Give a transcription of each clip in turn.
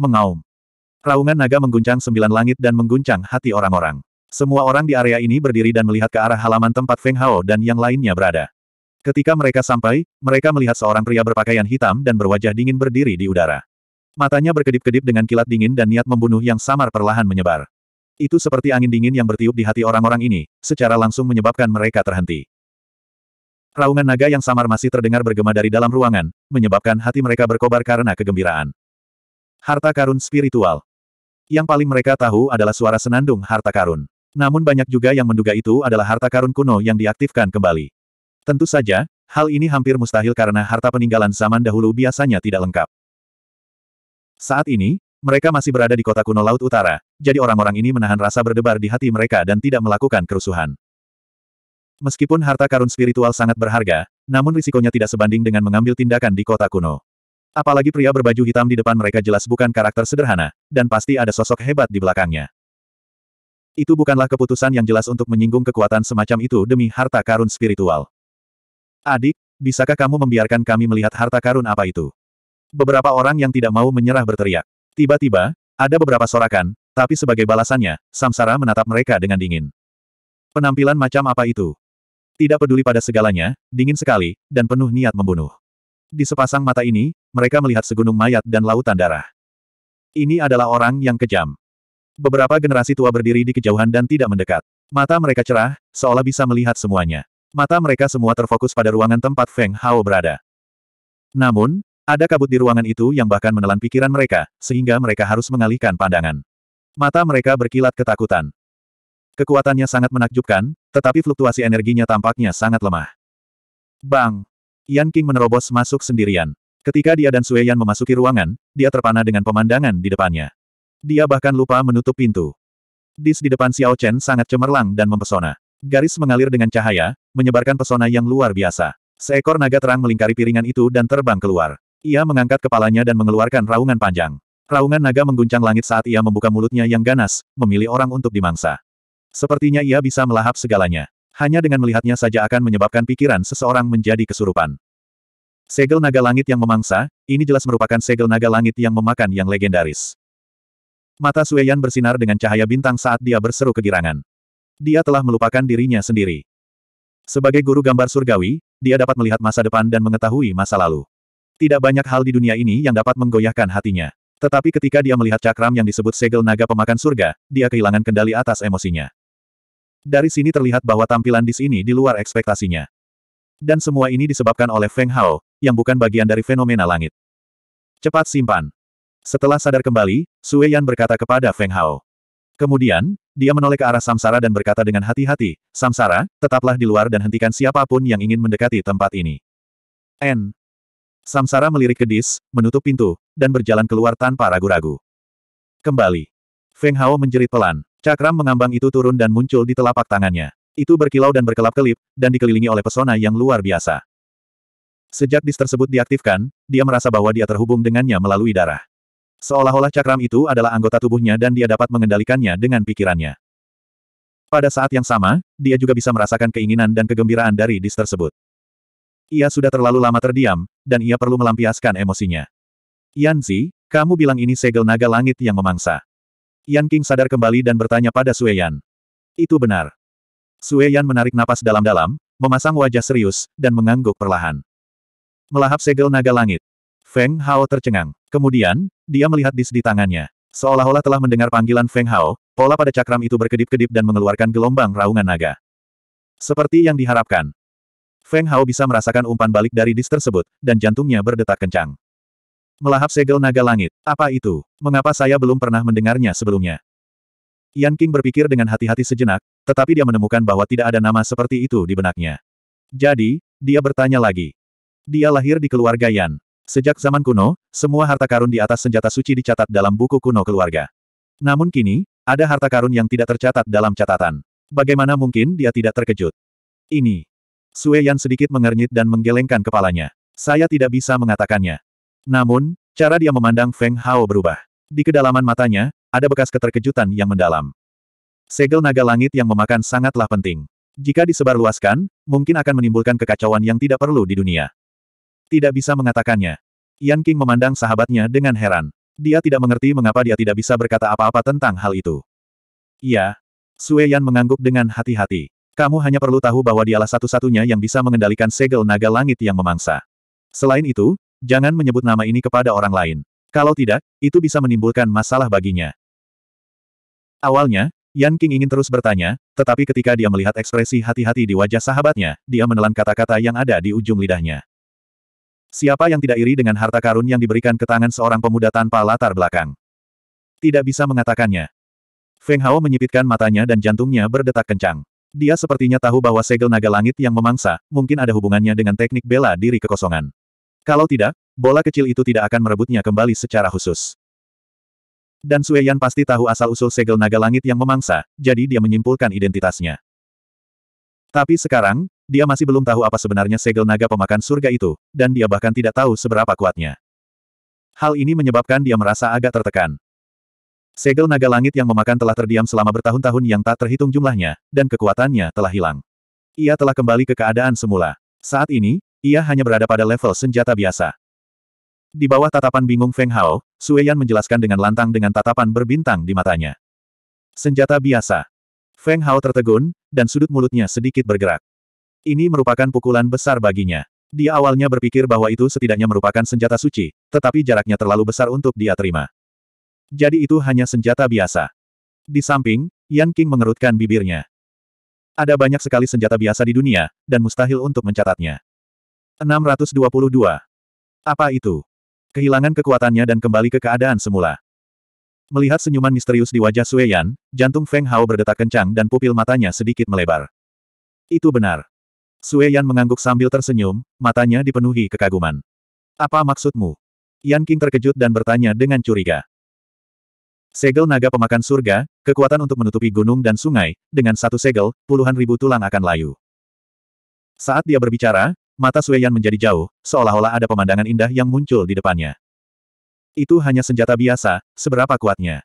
mengaum. Raungan naga mengguncang sembilan langit dan mengguncang hati orang-orang. Semua orang di area ini berdiri dan melihat ke arah halaman tempat Feng Hao dan yang lainnya berada. Ketika mereka sampai, mereka melihat seorang pria berpakaian hitam dan berwajah dingin berdiri di udara. Matanya berkedip-kedip dengan kilat dingin dan niat membunuh yang samar perlahan menyebar. Itu seperti angin dingin yang bertiup di hati orang-orang ini, secara langsung menyebabkan mereka terhenti. Raungan naga yang samar masih terdengar bergema dari dalam ruangan, menyebabkan hati mereka berkobar karena kegembiraan. Harta karun spiritual. Yang paling mereka tahu adalah suara senandung harta karun. Namun banyak juga yang menduga itu adalah harta karun kuno yang diaktifkan kembali. Tentu saja, hal ini hampir mustahil karena harta peninggalan zaman dahulu biasanya tidak lengkap. Saat ini, mereka masih berada di kota kuno Laut Utara, jadi orang-orang ini menahan rasa berdebar di hati mereka dan tidak melakukan kerusuhan. Meskipun harta karun spiritual sangat berharga, namun risikonya tidak sebanding dengan mengambil tindakan di kota kuno. Apalagi pria berbaju hitam di depan mereka jelas bukan karakter sederhana, dan pasti ada sosok hebat di belakangnya. Itu bukanlah keputusan yang jelas untuk menyinggung kekuatan semacam itu demi harta karun spiritual. Adik, bisakah kamu membiarkan kami melihat harta karun apa itu? Beberapa orang yang tidak mau menyerah berteriak. Tiba-tiba, ada beberapa sorakan, tapi sebagai balasannya, Samsara menatap mereka dengan dingin. Penampilan macam apa itu? Tidak peduli pada segalanya, dingin sekali, dan penuh niat membunuh. Di sepasang mata ini, mereka melihat segunung mayat dan lautan darah. Ini adalah orang yang kejam. Beberapa generasi tua berdiri di kejauhan dan tidak mendekat. Mata mereka cerah, seolah bisa melihat semuanya. Mata mereka semua terfokus pada ruangan tempat Feng Hao berada. Namun, ada kabut di ruangan itu yang bahkan menelan pikiran mereka, sehingga mereka harus mengalihkan pandangan. Mata mereka berkilat ketakutan. Kekuatannya sangat menakjubkan, tetapi fluktuasi energinya tampaknya sangat lemah. Bang! Yan King menerobos masuk sendirian. Ketika dia dan Sue Yan memasuki ruangan, dia terpana dengan pemandangan di depannya. Dia bahkan lupa menutup pintu. Dis di depan Xiao Chen sangat cemerlang dan mempesona. Garis mengalir dengan cahaya, menyebarkan pesona yang luar biasa. Seekor naga terang melingkari piringan itu dan terbang keluar. Ia mengangkat kepalanya dan mengeluarkan raungan panjang. Raungan naga mengguncang langit saat ia membuka mulutnya yang ganas, memilih orang untuk dimangsa. Sepertinya ia bisa melahap segalanya. Hanya dengan melihatnya saja akan menyebabkan pikiran seseorang menjadi kesurupan. Segel naga langit yang memangsa, ini jelas merupakan segel naga langit yang memakan yang legendaris. Mata Sueyan bersinar dengan cahaya bintang saat dia berseru kegirangan. Dia telah melupakan dirinya sendiri. Sebagai guru gambar surgawi, dia dapat melihat masa depan dan mengetahui masa lalu. Tidak banyak hal di dunia ini yang dapat menggoyahkan hatinya. Tetapi ketika dia melihat cakram yang disebut segel naga pemakan surga, dia kehilangan kendali atas emosinya. Dari sini terlihat bahwa tampilan di sini di luar ekspektasinya. Dan semua ini disebabkan oleh Feng Hao, yang bukan bagian dari fenomena langit. Cepat simpan. Setelah sadar kembali, Sue Yan berkata kepada Feng Hao. Kemudian, dia menoleh ke arah Samsara dan berkata dengan hati-hati, Samsara, tetaplah di luar dan hentikan siapapun yang ingin mendekati tempat ini. N. Samsara melirik ke Dis, menutup pintu, dan berjalan keluar tanpa ragu-ragu. Kembali. Feng Hao menjerit pelan, Cakram mengambang itu turun dan muncul di telapak tangannya. Itu berkilau dan berkelap-kelip, dan dikelilingi oleh pesona yang luar biasa. Sejak dis tersebut diaktifkan, dia merasa bahwa dia terhubung dengannya melalui darah. Seolah-olah cakram itu adalah anggota tubuhnya dan dia dapat mengendalikannya dengan pikirannya. Pada saat yang sama, dia juga bisa merasakan keinginan dan kegembiraan dari dis tersebut. Ia sudah terlalu lama terdiam, dan ia perlu melampiaskan emosinya. Yanzi, kamu bilang ini segel naga langit yang memangsa. Yan King sadar kembali dan bertanya pada Sue Yan. Itu benar. Sue Yan menarik napas dalam-dalam, memasang wajah serius, dan mengangguk perlahan. Melahap segel naga langit. Feng Hao tercengang. Kemudian, dia melihat dis di tangannya. Seolah-olah telah mendengar panggilan Feng Hao, pola pada cakram itu berkedip-kedip dan mengeluarkan gelombang raungan naga. Seperti yang diharapkan. Feng Hao bisa merasakan umpan balik dari dis tersebut, dan jantungnya berdetak kencang. Melahap segel naga langit. Apa itu? Mengapa saya belum pernah mendengarnya sebelumnya? Yan King berpikir dengan hati-hati sejenak, tetapi dia menemukan bahwa tidak ada nama seperti itu di benaknya. Jadi, dia bertanya lagi. Dia lahir di keluarga Yan. Sejak zaman kuno, semua harta karun di atas senjata suci dicatat dalam buku kuno keluarga. Namun kini, ada harta karun yang tidak tercatat dalam catatan. Bagaimana mungkin dia tidak terkejut? Ini. Sue Yan sedikit mengernyit dan menggelengkan kepalanya. Saya tidak bisa mengatakannya. Namun, cara dia memandang Feng Hao berubah. Di kedalaman matanya, ada bekas keterkejutan yang mendalam. Segel naga langit yang memakan sangatlah penting. Jika disebarluaskan, mungkin akan menimbulkan kekacauan yang tidak perlu di dunia. Tidak bisa mengatakannya. Yan King memandang sahabatnya dengan heran. Dia tidak mengerti mengapa dia tidak bisa berkata apa-apa tentang hal itu. Iya. Sue Yan mengangguk dengan hati-hati. Kamu hanya perlu tahu bahwa dialah satu-satunya yang bisa mengendalikan segel naga langit yang memangsa. Selain itu, Jangan menyebut nama ini kepada orang lain. Kalau tidak, itu bisa menimbulkan masalah baginya. Awalnya, Yan King ingin terus bertanya, tetapi ketika dia melihat ekspresi hati-hati di wajah sahabatnya, dia menelan kata-kata yang ada di ujung lidahnya. Siapa yang tidak iri dengan harta karun yang diberikan ke tangan seorang pemuda tanpa latar belakang? Tidak bisa mengatakannya. Feng Hao menyipitkan matanya dan jantungnya berdetak kencang. Dia sepertinya tahu bahwa segel naga langit yang memangsa, mungkin ada hubungannya dengan teknik bela diri kekosongan. Kalau tidak, bola kecil itu tidak akan merebutnya kembali secara khusus. Dan Sue Yan pasti tahu asal-usul segel naga langit yang memangsa, jadi dia menyimpulkan identitasnya. Tapi sekarang, dia masih belum tahu apa sebenarnya segel naga pemakan surga itu, dan dia bahkan tidak tahu seberapa kuatnya. Hal ini menyebabkan dia merasa agak tertekan. Segel naga langit yang memakan telah terdiam selama bertahun-tahun yang tak terhitung jumlahnya, dan kekuatannya telah hilang. Ia telah kembali ke keadaan semula. Saat ini, ia hanya berada pada level senjata biasa. Di bawah tatapan bingung Feng Hao, Sue Yan menjelaskan dengan lantang dengan tatapan berbintang di matanya. Senjata biasa. Feng Hao tertegun, dan sudut mulutnya sedikit bergerak. Ini merupakan pukulan besar baginya. Dia awalnya berpikir bahwa itu setidaknya merupakan senjata suci, tetapi jaraknya terlalu besar untuk dia terima. Jadi itu hanya senjata biasa. Di samping, Yan King mengerutkan bibirnya. Ada banyak sekali senjata biasa di dunia, dan mustahil untuk mencatatnya. 622. Apa itu? Kehilangan kekuatannya dan kembali ke keadaan semula. Melihat senyuman misterius di wajah Sueyan, jantung Feng Hao berdetak kencang dan pupil matanya sedikit melebar. Itu benar. Sueyan mengangguk sambil tersenyum, matanya dipenuhi kekaguman. Apa maksudmu? Yan King terkejut dan bertanya dengan curiga. Segel naga pemakan surga, kekuatan untuk menutupi gunung dan sungai, dengan satu segel, puluhan ribu tulang akan layu. Saat dia berbicara, mata Sueyan menjadi jauh, seolah-olah ada pemandangan indah yang muncul di depannya. Itu hanya senjata biasa, seberapa kuatnya.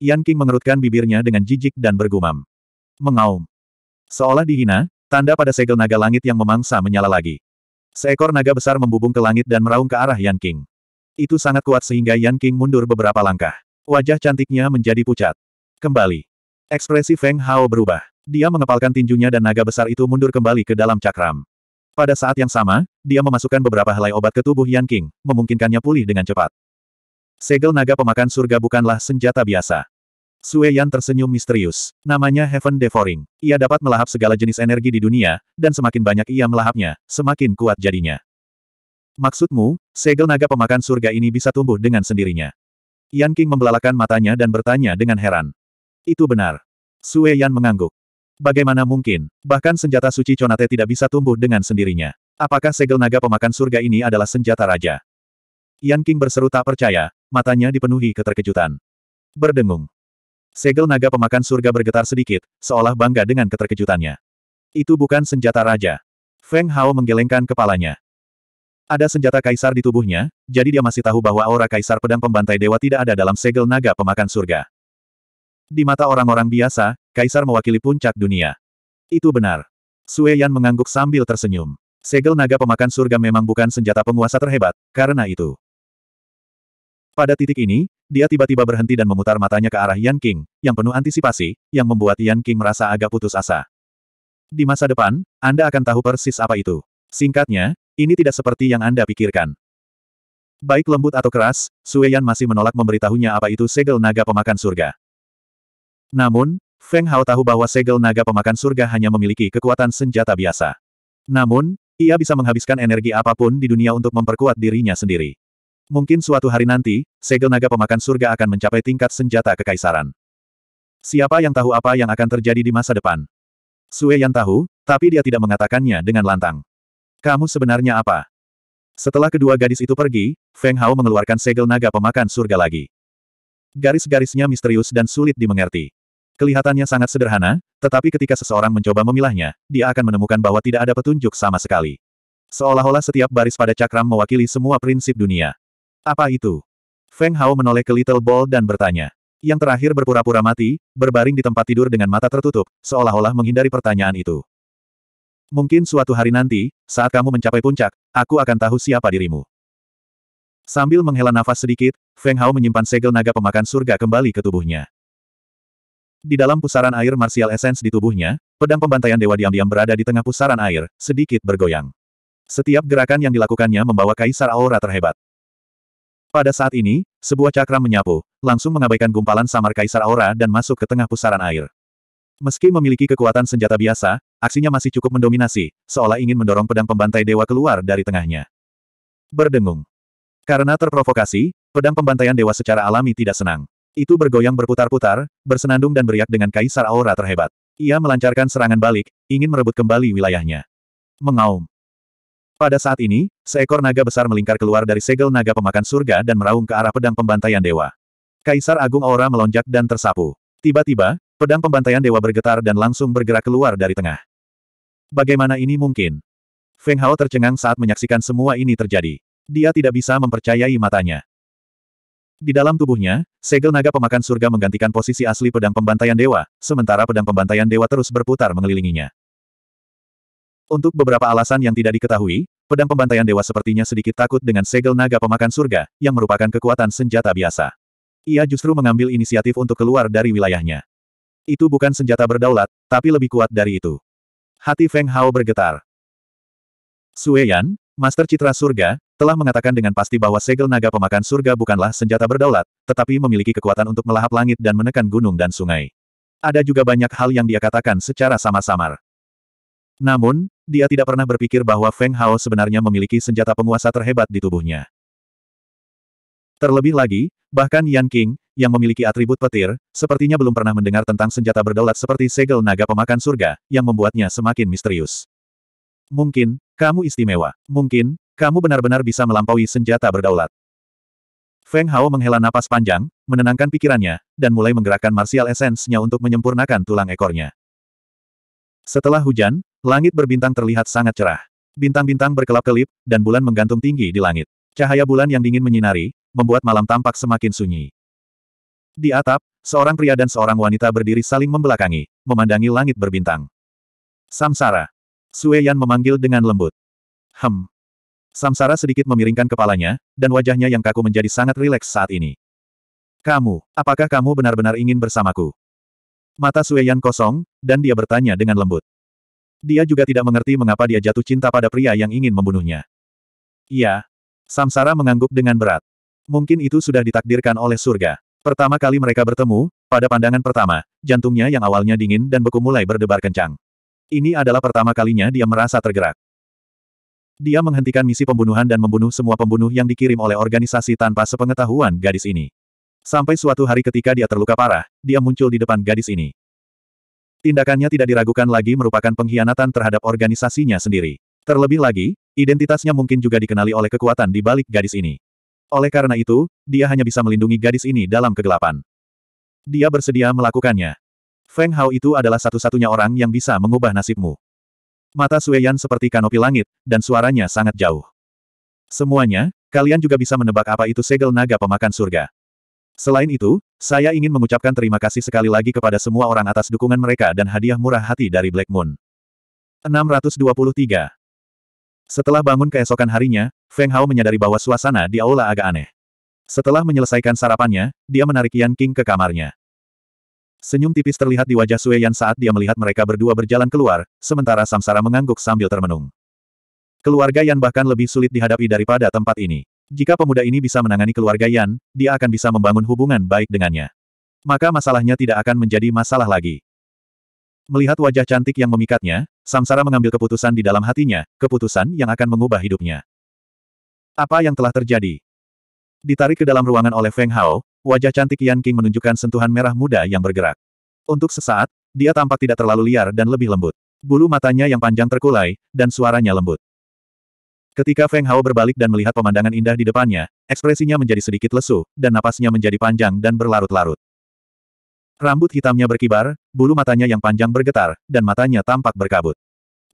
Yan King mengerutkan bibirnya dengan jijik dan bergumam. Mengaum. Seolah dihina, tanda pada segel naga langit yang memangsa menyala lagi. Seekor naga besar membubung ke langit dan meraung ke arah Yan King. Itu sangat kuat sehingga Yan King mundur beberapa langkah. Wajah cantiknya menjadi pucat. Kembali. Ekspresi Feng Hao berubah. Dia mengepalkan tinjunya dan naga besar itu mundur kembali ke dalam cakram. Pada saat yang sama, dia memasukkan beberapa helai obat ke tubuh Yan King, memungkinkannya pulih dengan cepat. Segel naga pemakan surga bukanlah senjata biasa. Sue Yan tersenyum misterius. Namanya Heaven Devouring. Ia dapat melahap segala jenis energi di dunia, dan semakin banyak ia melahapnya, semakin kuat jadinya. Maksudmu, segel naga pemakan surga ini bisa tumbuh dengan sendirinya? Yan King membelalakan matanya dan bertanya dengan heran. Itu benar. Sue Yan mengangguk. Bagaimana mungkin, bahkan senjata suci Conate tidak bisa tumbuh dengan sendirinya. Apakah segel naga pemakan surga ini adalah senjata raja? Yan King berseru tak percaya, matanya dipenuhi keterkejutan. Berdengung. Segel naga pemakan surga bergetar sedikit, seolah bangga dengan keterkejutannya. Itu bukan senjata raja. Feng Hao menggelengkan kepalanya. Ada senjata kaisar di tubuhnya, jadi dia masih tahu bahwa aura kaisar pedang pembantai dewa tidak ada dalam segel naga pemakan surga. Di mata orang-orang biasa, Kaisar mewakili puncak dunia. Itu benar. Sue Yan mengangguk sambil tersenyum. Segel naga pemakan surga memang bukan senjata penguasa terhebat, karena itu. Pada titik ini, dia tiba-tiba berhenti dan memutar matanya ke arah Yan King, yang penuh antisipasi, yang membuat Yan King merasa agak putus asa. Di masa depan, Anda akan tahu persis apa itu. Singkatnya, ini tidak seperti yang Anda pikirkan. Baik lembut atau keras, Sue Yan masih menolak memberitahunya apa itu segel naga pemakan surga. Namun, Feng Hao tahu bahwa segel naga pemakan surga hanya memiliki kekuatan senjata biasa. Namun, ia bisa menghabiskan energi apapun di dunia untuk memperkuat dirinya sendiri. Mungkin suatu hari nanti, segel naga pemakan surga akan mencapai tingkat senjata kekaisaran. Siapa yang tahu apa yang akan terjadi di masa depan? Sue yang tahu, tapi dia tidak mengatakannya dengan lantang. Kamu sebenarnya apa? Setelah kedua gadis itu pergi, Feng Hao mengeluarkan segel naga pemakan surga lagi. Garis-garisnya misterius dan sulit dimengerti. Kelihatannya sangat sederhana, tetapi ketika seseorang mencoba memilahnya, dia akan menemukan bahwa tidak ada petunjuk sama sekali. Seolah-olah setiap baris pada cakram mewakili semua prinsip dunia. Apa itu? Feng Hao menoleh ke Little Ball dan bertanya. Yang terakhir berpura-pura mati, berbaring di tempat tidur dengan mata tertutup, seolah-olah menghindari pertanyaan itu. Mungkin suatu hari nanti, saat kamu mencapai puncak, aku akan tahu siapa dirimu. Sambil menghela nafas sedikit, Feng Hao menyimpan segel naga pemakan surga kembali ke tubuhnya. Di dalam pusaran air martial essence di tubuhnya, pedang pembantaian dewa diam-diam berada di tengah pusaran air, sedikit bergoyang. Setiap gerakan yang dilakukannya membawa kaisar aura terhebat. Pada saat ini, sebuah cakram menyapu, langsung mengabaikan gumpalan samar kaisar aura dan masuk ke tengah pusaran air. Meski memiliki kekuatan senjata biasa, aksinya masih cukup mendominasi, seolah ingin mendorong pedang pembantai dewa keluar dari tengahnya. Berdengung. Karena terprovokasi, pedang pembantaian dewa secara alami tidak senang. Itu bergoyang berputar-putar, bersenandung dan beriak dengan kaisar aura terhebat. Ia melancarkan serangan balik, ingin merebut kembali wilayahnya. Mengaum. Pada saat ini, seekor naga besar melingkar keluar dari segel naga pemakan surga dan meraung ke arah pedang pembantaian dewa. Kaisar Agung Aura melonjak dan tersapu. Tiba-tiba, pedang pembantaian dewa bergetar dan langsung bergerak keluar dari tengah. Bagaimana ini mungkin? Feng Hao tercengang saat menyaksikan semua ini terjadi. Dia tidak bisa mempercayai matanya. Di dalam tubuhnya, segel naga pemakan surga menggantikan posisi asli pedang pembantaian dewa, sementara pedang pembantaian dewa terus berputar mengelilinginya. Untuk beberapa alasan yang tidak diketahui, pedang pembantaian dewa sepertinya sedikit takut dengan segel naga pemakan surga, yang merupakan kekuatan senjata biasa. Ia justru mengambil inisiatif untuk keluar dari wilayahnya. Itu bukan senjata berdaulat, tapi lebih kuat dari itu. Hati Feng Hao bergetar. Sueyan, Master Citra Surga, telah mengatakan dengan pasti bahwa segel naga pemakan surga bukanlah senjata berdaulat, tetapi memiliki kekuatan untuk melahap langit dan menekan gunung dan sungai. Ada juga banyak hal yang dia katakan secara samar samar Namun, dia tidak pernah berpikir bahwa Feng Hao sebenarnya memiliki senjata penguasa terhebat di tubuhnya. Terlebih lagi, bahkan Yan King, yang memiliki atribut petir, sepertinya belum pernah mendengar tentang senjata berdaulat seperti segel naga pemakan surga, yang membuatnya semakin misterius. Mungkin, kamu istimewa. Mungkin, kamu benar-benar bisa melampaui senjata berdaulat. Feng Hao menghela napas panjang, menenangkan pikirannya, dan mulai menggerakkan martial essence-nya untuk menyempurnakan tulang ekornya. Setelah hujan, langit berbintang terlihat sangat cerah. Bintang-bintang berkelap-kelip, dan bulan menggantung tinggi di langit. Cahaya bulan yang dingin menyinari, membuat malam tampak semakin sunyi. Di atap, seorang pria dan seorang wanita berdiri saling membelakangi, memandangi langit berbintang. Samsara. Sue Yan memanggil dengan lembut. Hem, Samsara sedikit memiringkan kepalanya, dan wajahnya yang kaku menjadi sangat rileks saat ini. Kamu, apakah kamu benar-benar ingin bersamaku? Mata Sueyan kosong, dan dia bertanya dengan lembut. Dia juga tidak mengerti mengapa dia jatuh cinta pada pria yang ingin membunuhnya. Iya. Samsara mengangguk dengan berat. Mungkin itu sudah ditakdirkan oleh surga. Pertama kali mereka bertemu, pada pandangan pertama, jantungnya yang awalnya dingin dan beku mulai berdebar kencang. Ini adalah pertama kalinya dia merasa tergerak. Dia menghentikan misi pembunuhan dan membunuh semua pembunuh yang dikirim oleh organisasi tanpa sepengetahuan gadis ini. Sampai suatu hari ketika dia terluka parah, dia muncul di depan gadis ini. Tindakannya tidak diragukan lagi merupakan pengkhianatan terhadap organisasinya sendiri. Terlebih lagi, identitasnya mungkin juga dikenali oleh kekuatan di balik gadis ini. Oleh karena itu, dia hanya bisa melindungi gadis ini dalam kegelapan. Dia bersedia melakukannya. Feng Hao itu adalah satu-satunya orang yang bisa mengubah nasibmu. Mata Sueyan seperti kanopi langit, dan suaranya sangat jauh. Semuanya, kalian juga bisa menebak apa itu segel naga pemakan surga. Selain itu, saya ingin mengucapkan terima kasih sekali lagi kepada semua orang atas dukungan mereka dan hadiah murah hati dari Black Moon. 623 Setelah bangun keesokan harinya, Feng Hao menyadari bahwa suasana di aula agak aneh. Setelah menyelesaikan sarapannya, dia menarik Yan King ke kamarnya. Senyum tipis terlihat di wajah Sue Yan saat dia melihat mereka berdua berjalan keluar, sementara Samsara mengangguk sambil termenung. Keluarga Yan bahkan lebih sulit dihadapi daripada tempat ini. Jika pemuda ini bisa menangani keluarga Yan, dia akan bisa membangun hubungan baik dengannya. Maka masalahnya tidak akan menjadi masalah lagi. Melihat wajah cantik yang memikatnya, Samsara mengambil keputusan di dalam hatinya, keputusan yang akan mengubah hidupnya. Apa yang telah terjadi? Ditarik ke dalam ruangan oleh Feng Hao, wajah cantik Yan King menunjukkan sentuhan merah muda yang bergerak. Untuk sesaat, dia tampak tidak terlalu liar dan lebih lembut. Bulu matanya yang panjang terkulai, dan suaranya lembut. Ketika Feng Hao berbalik dan melihat pemandangan indah di depannya, ekspresinya menjadi sedikit lesu, dan napasnya menjadi panjang dan berlarut-larut. Rambut hitamnya berkibar, bulu matanya yang panjang bergetar, dan matanya tampak berkabut.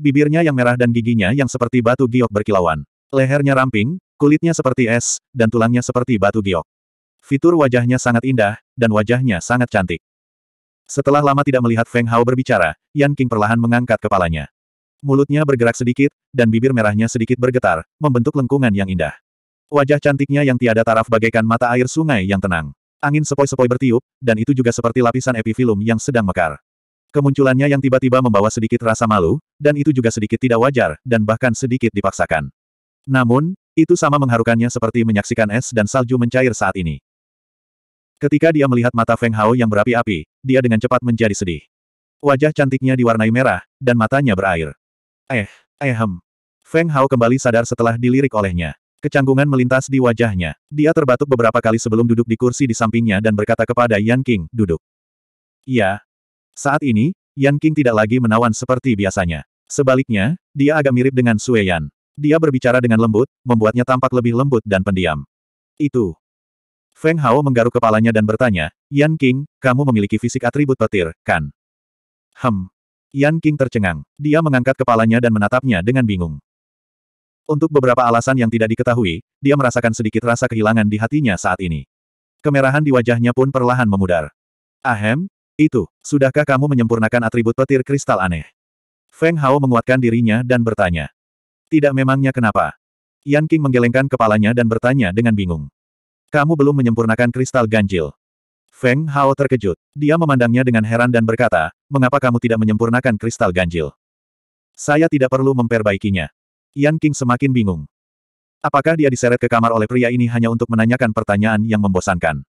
Bibirnya yang merah dan giginya yang seperti batu giok berkilauan. Lehernya ramping, kulitnya seperti es, dan tulangnya seperti batu giok. Fitur wajahnya sangat indah, dan wajahnya sangat cantik. Setelah lama tidak melihat Feng Hao berbicara, Yan King perlahan mengangkat kepalanya. Mulutnya bergerak sedikit, dan bibir merahnya sedikit bergetar, membentuk lengkungan yang indah. Wajah cantiknya yang tiada taraf bagaikan mata air sungai yang tenang. Angin sepoi-sepoi bertiup, dan itu juga seperti lapisan epifilum yang sedang mekar. Kemunculannya yang tiba-tiba membawa sedikit rasa malu, dan itu juga sedikit tidak wajar, dan bahkan sedikit dipaksakan. Namun, itu sama mengharukannya seperti menyaksikan es dan salju mencair saat ini. Ketika dia melihat mata Feng Hao yang berapi-api, dia dengan cepat menjadi sedih. Wajah cantiknya diwarnai merah, dan matanya berair. Eh, ehem. Eh, Feng Hao kembali sadar setelah dilirik olehnya. Kecanggungan melintas di wajahnya. Dia terbatuk beberapa kali sebelum duduk di kursi di sampingnya dan berkata kepada Yan King, duduk. Ya. Saat ini, Yan King tidak lagi menawan seperti biasanya. Sebaliknya, dia agak mirip dengan Sue Yan. Dia berbicara dengan lembut, membuatnya tampak lebih lembut dan pendiam. Itu. Feng Hao menggaruk kepalanya dan bertanya, Yan King, kamu memiliki fisik atribut petir, kan? Hem. Yan King tercengang. Dia mengangkat kepalanya dan menatapnya dengan bingung. Untuk beberapa alasan yang tidak diketahui, dia merasakan sedikit rasa kehilangan di hatinya saat ini. Kemerahan di wajahnya pun perlahan memudar. Ahem, itu, sudahkah kamu menyempurnakan atribut petir kristal aneh? Feng Hao menguatkan dirinya dan bertanya. Tidak memangnya kenapa? Yan King menggelengkan kepalanya dan bertanya dengan bingung. Kamu belum menyempurnakan kristal ganjil. Feng Hao terkejut. Dia memandangnya dengan heran dan berkata, mengapa kamu tidak menyempurnakan kristal ganjil? Saya tidak perlu memperbaikinya. Yan King semakin bingung. Apakah dia diseret ke kamar oleh pria ini hanya untuk menanyakan pertanyaan yang membosankan?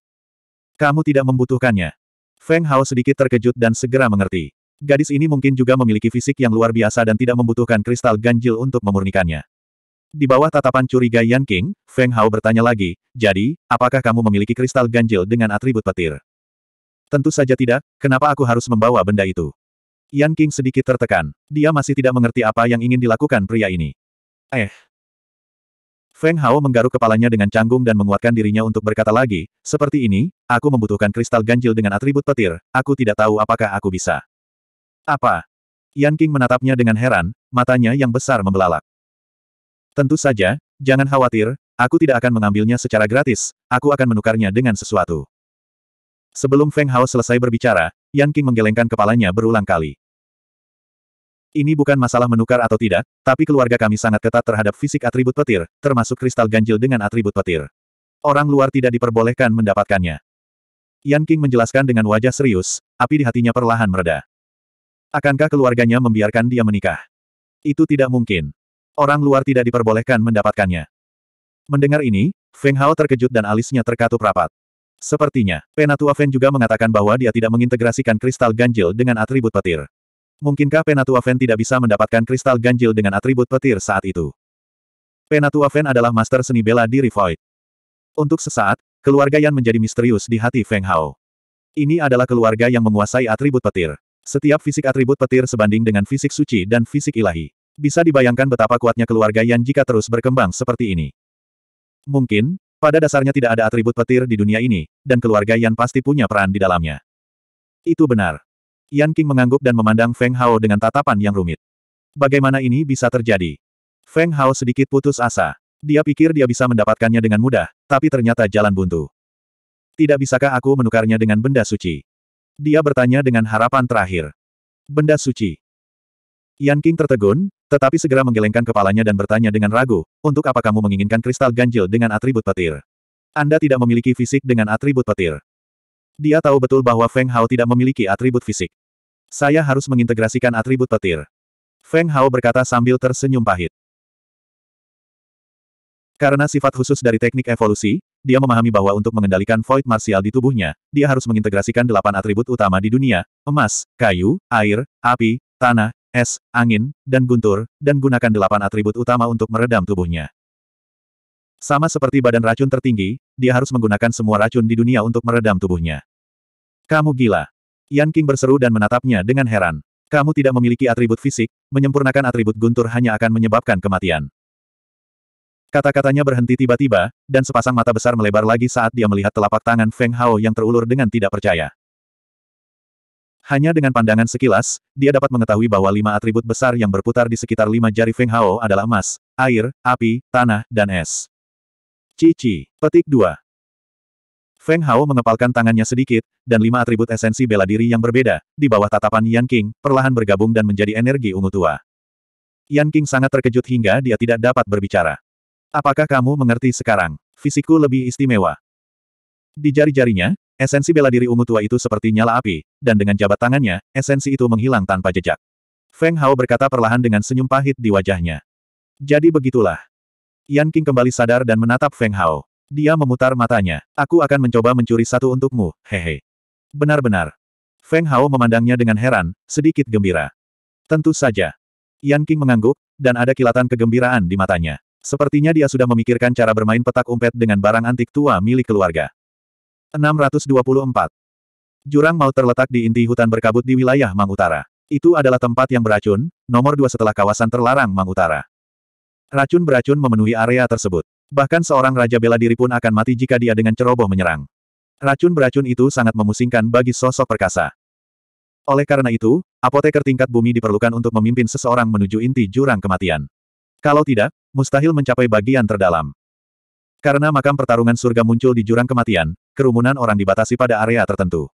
Kamu tidak membutuhkannya. Feng Hao sedikit terkejut dan segera mengerti. Gadis ini mungkin juga memiliki fisik yang luar biasa dan tidak membutuhkan kristal ganjil untuk memurnikannya. Di bawah tatapan curiga Yan King, Feng Hao bertanya lagi, jadi, apakah kamu memiliki kristal ganjil dengan atribut petir? Tentu saja tidak, kenapa aku harus membawa benda itu? Yan King sedikit tertekan. Dia masih tidak mengerti apa yang ingin dilakukan pria ini. Eh. Feng Hao menggaruk kepalanya dengan canggung dan menguatkan dirinya untuk berkata lagi, seperti ini, aku membutuhkan kristal ganjil dengan atribut petir, aku tidak tahu apakah aku bisa. Apa? Yan King menatapnya dengan heran, matanya yang besar membelalak. Tentu saja, jangan khawatir, aku tidak akan mengambilnya secara gratis, aku akan menukarnya dengan sesuatu. Sebelum Feng Hao selesai berbicara, Yan King menggelengkan kepalanya berulang kali. Ini bukan masalah menukar atau tidak, tapi keluarga kami sangat ketat terhadap fisik atribut petir, termasuk kristal ganjil dengan atribut petir. Orang luar tidak diperbolehkan mendapatkannya. Yan King menjelaskan dengan wajah serius, api di hatinya perlahan mereda. Akankah keluarganya membiarkan dia menikah? Itu tidak mungkin. Orang luar tidak diperbolehkan mendapatkannya. Mendengar ini, Feng Hao terkejut dan alisnya terkatup rapat. Sepertinya, Penatua Fen juga mengatakan bahwa dia tidak mengintegrasikan kristal ganjil dengan atribut petir. Mungkinkah Penatua Fen tidak bisa mendapatkan kristal ganjil dengan atribut petir saat itu? Penatua Fen adalah master seni bela diri Void. Untuk sesaat, keluarga Yan menjadi misterius di hati Feng Hao. Ini adalah keluarga yang menguasai atribut petir. Setiap fisik atribut petir sebanding dengan fisik suci dan fisik ilahi. Bisa dibayangkan betapa kuatnya keluarga Yan jika terus berkembang seperti ini. Mungkin, pada dasarnya tidak ada atribut petir di dunia ini, dan keluarga Yan pasti punya peran di dalamnya. Itu benar. Yan King mengangguk dan memandang Feng Hao dengan tatapan yang rumit. Bagaimana ini bisa terjadi? Feng Hao sedikit putus asa. Dia pikir dia bisa mendapatkannya dengan mudah, tapi ternyata jalan buntu. Tidak bisakah aku menukarnya dengan benda suci? Dia bertanya dengan harapan terakhir. Benda suci. Yan King tertegun, tetapi segera menggelengkan kepalanya dan bertanya dengan ragu, untuk apa kamu menginginkan kristal ganjil dengan atribut petir? Anda tidak memiliki fisik dengan atribut petir. Dia tahu betul bahwa Feng Hao tidak memiliki atribut fisik. Saya harus mengintegrasikan atribut petir. Feng Hao berkata sambil tersenyum pahit. Karena sifat khusus dari teknik evolusi, dia memahami bahwa untuk mengendalikan void martial di tubuhnya, dia harus mengintegrasikan delapan atribut utama di dunia, emas, kayu, air, api, tanah, es, angin, dan guntur, dan gunakan delapan atribut utama untuk meredam tubuhnya. Sama seperti badan racun tertinggi, dia harus menggunakan semua racun di dunia untuk meredam tubuhnya. Kamu gila. Yan King berseru dan menatapnya dengan heran. Kamu tidak memiliki atribut fisik, menyempurnakan atribut guntur hanya akan menyebabkan kematian. Kata-katanya berhenti tiba-tiba, dan sepasang mata besar melebar lagi saat dia melihat telapak tangan Feng Hao yang terulur dengan tidak percaya. Hanya dengan pandangan sekilas, dia dapat mengetahui bahwa lima atribut besar yang berputar di sekitar lima jari Feng Hao adalah emas, air, api, tanah, dan es. Cici, petik 2. Feng Hao mengepalkan tangannya sedikit, dan lima atribut esensi bela diri yang berbeda, di bawah tatapan Yan King, perlahan bergabung dan menjadi energi ungu tua. Yan King sangat terkejut hingga dia tidak dapat berbicara. Apakah kamu mengerti sekarang? Fisikku lebih istimewa. Di jari-jarinya, esensi bela diri ungu tua itu seperti nyala api, dan dengan jabat tangannya, esensi itu menghilang tanpa jejak. Feng Hao berkata perlahan dengan senyum pahit di wajahnya. Jadi begitulah. Yan King kembali sadar dan menatap Feng Hao. Dia memutar matanya. Aku akan mencoba mencuri satu untukmu, hehe. Benar-benar. Feng Hao memandangnya dengan heran, sedikit gembira. Tentu saja. Yan King mengangguk, dan ada kilatan kegembiraan di matanya. Sepertinya dia sudah memikirkan cara bermain petak umpet dengan barang antik tua milik keluarga. 624. Jurang maut terletak di inti hutan berkabut di wilayah Mang Utara. Itu adalah tempat yang beracun, nomor dua setelah kawasan terlarang Mang Utara. Racun beracun memenuhi area tersebut. Bahkan seorang raja bela diri pun akan mati jika dia dengan ceroboh menyerang. Racun beracun itu sangat memusingkan bagi sosok perkasa. Oleh karena itu, apoteker tingkat bumi diperlukan untuk memimpin seseorang menuju inti jurang kematian. Kalau tidak, mustahil mencapai bagian terdalam. Karena makam pertarungan surga muncul di jurang kematian, kerumunan orang dibatasi pada area tertentu.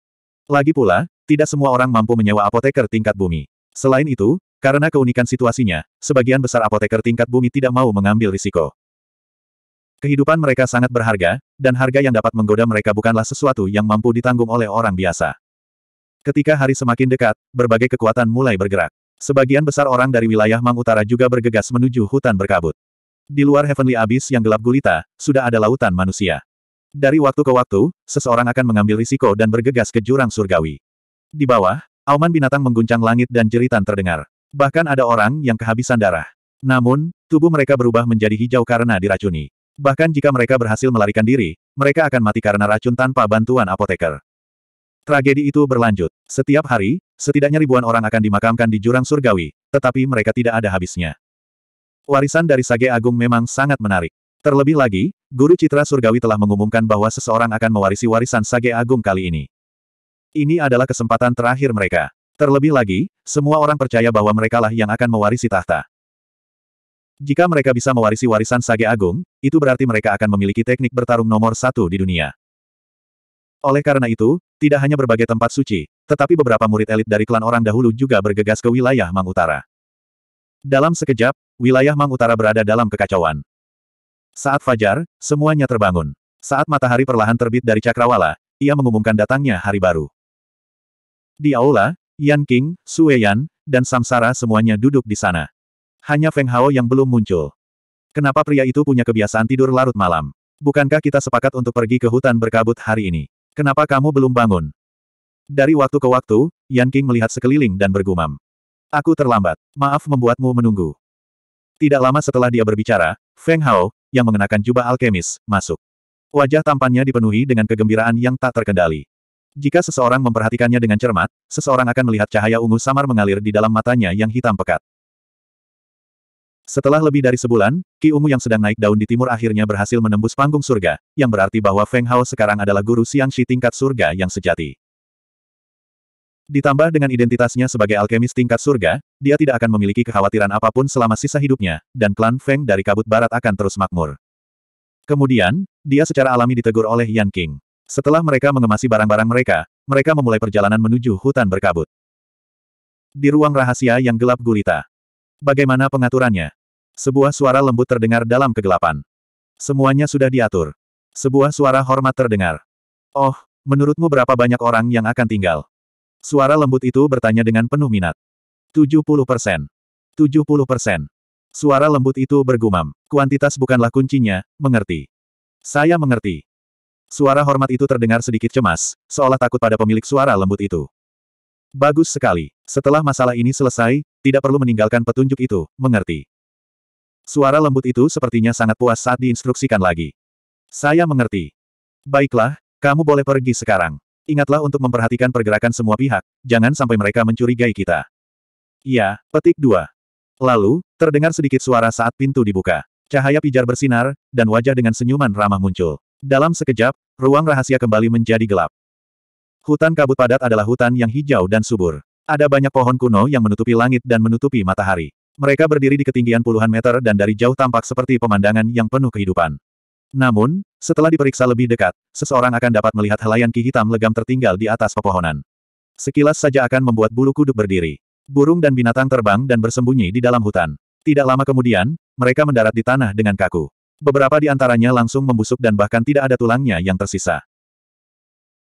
Lagi pula, tidak semua orang mampu menyewa apoteker tingkat bumi. Selain itu, karena keunikan situasinya, sebagian besar apoteker tingkat bumi tidak mau mengambil risiko. Kehidupan mereka sangat berharga, dan harga yang dapat menggoda mereka bukanlah sesuatu yang mampu ditanggung oleh orang biasa. Ketika hari semakin dekat, berbagai kekuatan mulai bergerak. Sebagian besar orang dari wilayah Mang Utara juga bergegas menuju hutan berkabut. Di luar Heavenly Abyss yang gelap gulita, sudah ada lautan manusia. Dari waktu ke waktu, seseorang akan mengambil risiko dan bergegas ke jurang surgawi. Di bawah, auman binatang mengguncang langit dan jeritan terdengar. Bahkan ada orang yang kehabisan darah. Namun, tubuh mereka berubah menjadi hijau karena diracuni. Bahkan jika mereka berhasil melarikan diri, mereka akan mati karena racun tanpa bantuan apoteker. Tragedi itu berlanjut. Setiap hari, setidaknya ribuan orang akan dimakamkan di jurang surgawi, tetapi mereka tidak ada habisnya. Warisan dari Sage Agung memang sangat menarik. Terlebih lagi, Guru Citra Surgawi telah mengumumkan bahwa seseorang akan mewarisi warisan Sage Agung kali ini. Ini adalah kesempatan terakhir mereka. Terlebih lagi, semua orang percaya bahwa merekalah yang akan mewarisi tahta. Jika mereka bisa mewarisi warisan Sage Agung, itu berarti mereka akan memiliki teknik bertarung nomor satu di dunia. Oleh karena itu, tidak hanya berbagai tempat suci, tetapi beberapa murid elit dari klan orang dahulu juga bergegas ke wilayah Mang Utara. Dalam sekejap, wilayah Mang Utara berada dalam kekacauan. Saat fajar, semuanya terbangun. Saat matahari perlahan terbit dari cakrawala, ia mengumumkan datangnya hari baru. Di aula, Yan King, Sue Yan, dan Samsara semuanya duduk di sana. Hanya Feng Hao yang belum muncul. Kenapa pria itu punya kebiasaan tidur larut malam? Bukankah kita sepakat untuk pergi ke hutan berkabut hari ini? Kenapa kamu belum bangun? Dari waktu ke waktu, Yan King melihat sekeliling dan bergumam. Aku terlambat. Maaf membuatmu menunggu. Tidak lama setelah dia berbicara, Feng Hao, yang mengenakan jubah alkemis, masuk. Wajah tampannya dipenuhi dengan kegembiraan yang tak terkendali. Jika seseorang memperhatikannya dengan cermat, seseorang akan melihat cahaya ungu samar mengalir di dalam matanya yang hitam pekat. Setelah lebih dari sebulan, Ki Ungu yang sedang naik daun di timur akhirnya berhasil menembus panggung surga, yang berarti bahwa Feng Hao sekarang adalah guru Siang Shi tingkat surga yang sejati. Ditambah dengan identitasnya sebagai alkemis tingkat surga, dia tidak akan memiliki kekhawatiran apapun selama sisa hidupnya, dan klan Feng dari kabut barat akan terus makmur. Kemudian, dia secara alami ditegur oleh Yan King. Setelah mereka mengemasi barang-barang mereka, mereka memulai perjalanan menuju hutan berkabut. Di ruang rahasia yang gelap gulita. Bagaimana pengaturannya? Sebuah suara lembut terdengar dalam kegelapan. Semuanya sudah diatur. Sebuah suara hormat terdengar. Oh, menurutmu berapa banyak orang yang akan tinggal? Suara lembut itu bertanya dengan penuh minat. 70 persen. 70 persen. Suara lembut itu bergumam. Kuantitas bukanlah kuncinya, mengerti. Saya mengerti. Suara hormat itu terdengar sedikit cemas, seolah takut pada pemilik suara lembut itu. Bagus sekali. Setelah masalah ini selesai, tidak perlu meninggalkan petunjuk itu, mengerti. Suara lembut itu sepertinya sangat puas saat diinstruksikan lagi. Saya mengerti. Baiklah, kamu boleh pergi sekarang. Ingatlah untuk memperhatikan pergerakan semua pihak, jangan sampai mereka mencurigai kita. Iya, petik dua. Lalu, terdengar sedikit suara saat pintu dibuka. Cahaya pijar bersinar, dan wajah dengan senyuman ramah muncul. Dalam sekejap, ruang rahasia kembali menjadi gelap. Hutan kabut padat adalah hutan yang hijau dan subur. Ada banyak pohon kuno yang menutupi langit dan menutupi matahari. Mereka berdiri di ketinggian puluhan meter dan dari jauh tampak seperti pemandangan yang penuh kehidupan. Namun, setelah diperiksa lebih dekat, seseorang akan dapat melihat helaian ki hitam legam tertinggal di atas pepohonan. Sekilas saja akan membuat bulu kuduk berdiri. Burung dan binatang terbang dan bersembunyi di dalam hutan. Tidak lama kemudian, mereka mendarat di tanah dengan kaku. Beberapa di antaranya langsung membusuk dan bahkan tidak ada tulangnya yang tersisa.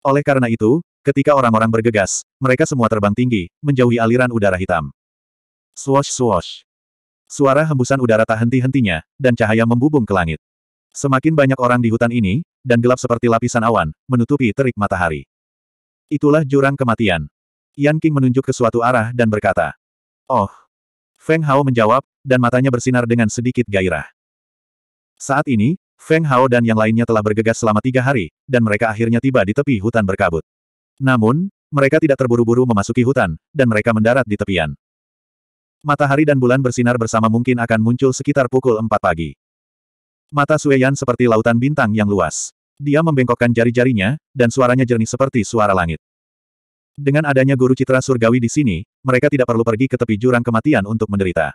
Oleh karena itu, ketika orang-orang bergegas, mereka semua terbang tinggi, menjauhi aliran udara hitam. Swash swash. Suara hembusan udara tak henti-hentinya, dan cahaya membubung ke langit. Semakin banyak orang di hutan ini, dan gelap seperti lapisan awan, menutupi terik matahari. Itulah jurang kematian. Yan King menunjuk ke suatu arah dan berkata, Oh! Feng Hao menjawab, dan matanya bersinar dengan sedikit gairah. Saat ini, Feng Hao dan yang lainnya telah bergegas selama tiga hari, dan mereka akhirnya tiba di tepi hutan berkabut. Namun, mereka tidak terburu-buru memasuki hutan, dan mereka mendarat di tepian. Matahari dan bulan bersinar bersama mungkin akan muncul sekitar pukul 4 pagi. Mata Sueyan seperti lautan bintang yang luas. Dia membengkokkan jari-jarinya, dan suaranya jernih seperti suara langit. Dengan adanya guru citra surgawi di sini, mereka tidak perlu pergi ke tepi jurang kematian untuk menderita.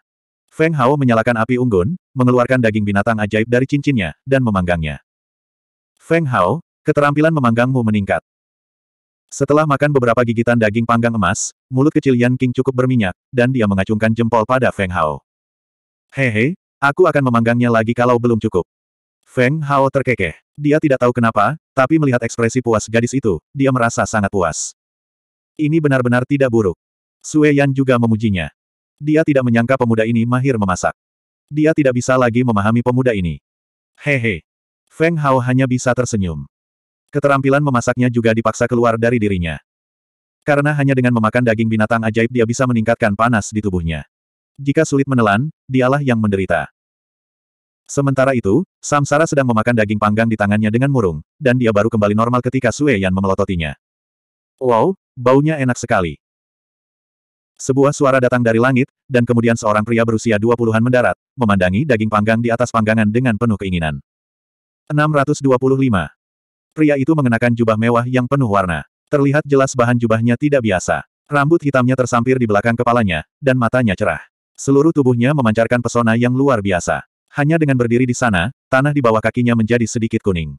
Feng Hao menyalakan api unggun, mengeluarkan daging binatang ajaib dari cincinnya, dan memanggangnya. Feng Hao, keterampilan memanggangmu meningkat. Setelah makan beberapa gigitan daging panggang emas, mulut kecil Yan King cukup berminyak, dan dia mengacungkan jempol pada Feng Hao. Hehe, Aku akan memanggangnya lagi kalau belum cukup. Feng Hao terkekeh. Dia tidak tahu kenapa, tapi melihat ekspresi puas gadis itu, dia merasa sangat puas. Ini benar-benar tidak buruk. Sue Yan juga memujinya. Dia tidak menyangka pemuda ini mahir memasak. Dia tidak bisa lagi memahami pemuda ini. Hehe. Feng Hao hanya bisa tersenyum. Keterampilan memasaknya juga dipaksa keluar dari dirinya. Karena hanya dengan memakan daging binatang ajaib dia bisa meningkatkan panas di tubuhnya. Jika sulit menelan, dialah yang menderita. Sementara itu, Samsara sedang memakan daging panggang di tangannya dengan murung, dan dia baru kembali normal ketika Sue Yan memelototinya. Wow, baunya enak sekali. Sebuah suara datang dari langit, dan kemudian seorang pria berusia 20-an mendarat, memandangi daging panggang di atas panggangan dengan penuh keinginan. 625. Pria itu mengenakan jubah mewah yang penuh warna. Terlihat jelas bahan jubahnya tidak biasa. Rambut hitamnya tersampir di belakang kepalanya, dan matanya cerah. Seluruh tubuhnya memancarkan pesona yang luar biasa. Hanya dengan berdiri di sana, tanah di bawah kakinya menjadi sedikit kuning.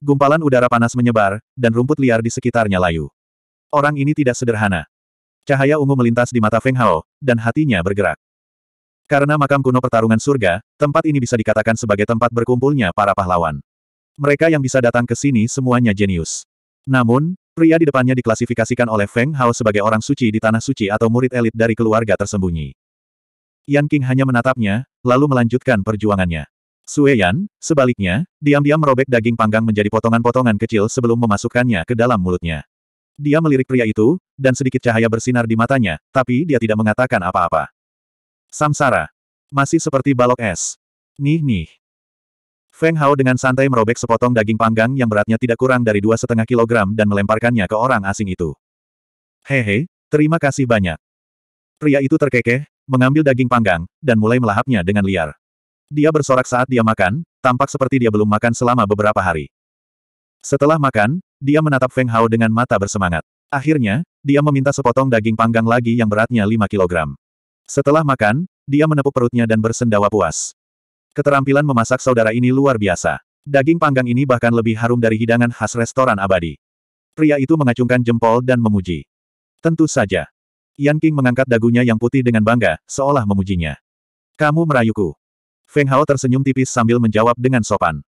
Gumpalan udara panas menyebar, dan rumput liar di sekitarnya layu. Orang ini tidak sederhana. Cahaya ungu melintas di mata Feng Hao, dan hatinya bergerak. Karena makam kuno pertarungan surga, tempat ini bisa dikatakan sebagai tempat berkumpulnya para pahlawan. Mereka yang bisa datang ke sini semuanya jenius. Namun, pria di depannya diklasifikasikan oleh Feng Hao sebagai orang suci di tanah suci atau murid elit dari keluarga tersembunyi. Yan King hanya menatapnya, lalu melanjutkan perjuangannya. Sue Yan, sebaliknya, diam-diam merobek daging panggang menjadi potongan-potongan kecil sebelum memasukkannya ke dalam mulutnya. Dia melirik pria itu, dan sedikit cahaya bersinar di matanya, tapi dia tidak mengatakan apa-apa. Samsara. Masih seperti balok es. Nih nih. Feng Hao dengan santai merobek sepotong daging panggang yang beratnya tidak kurang dari dua setengah kilogram dan melemparkannya ke orang asing itu. Hehe, terima kasih banyak. Pria itu terkekeh, mengambil daging panggang, dan mulai melahapnya dengan liar. Dia bersorak saat dia makan, tampak seperti dia belum makan selama beberapa hari. Setelah makan, dia menatap Feng Hao dengan mata bersemangat. Akhirnya, dia meminta sepotong daging panggang lagi yang beratnya 5 kg. Setelah makan, dia menepuk perutnya dan bersendawa puas. Keterampilan memasak saudara ini luar biasa. Daging panggang ini bahkan lebih harum dari hidangan khas restoran abadi. Pria itu mengacungkan jempol dan memuji. Tentu saja, Yan King mengangkat dagunya yang putih dengan bangga, seolah memujinya. Kamu merayuku. Feng Hao tersenyum tipis sambil menjawab dengan sopan.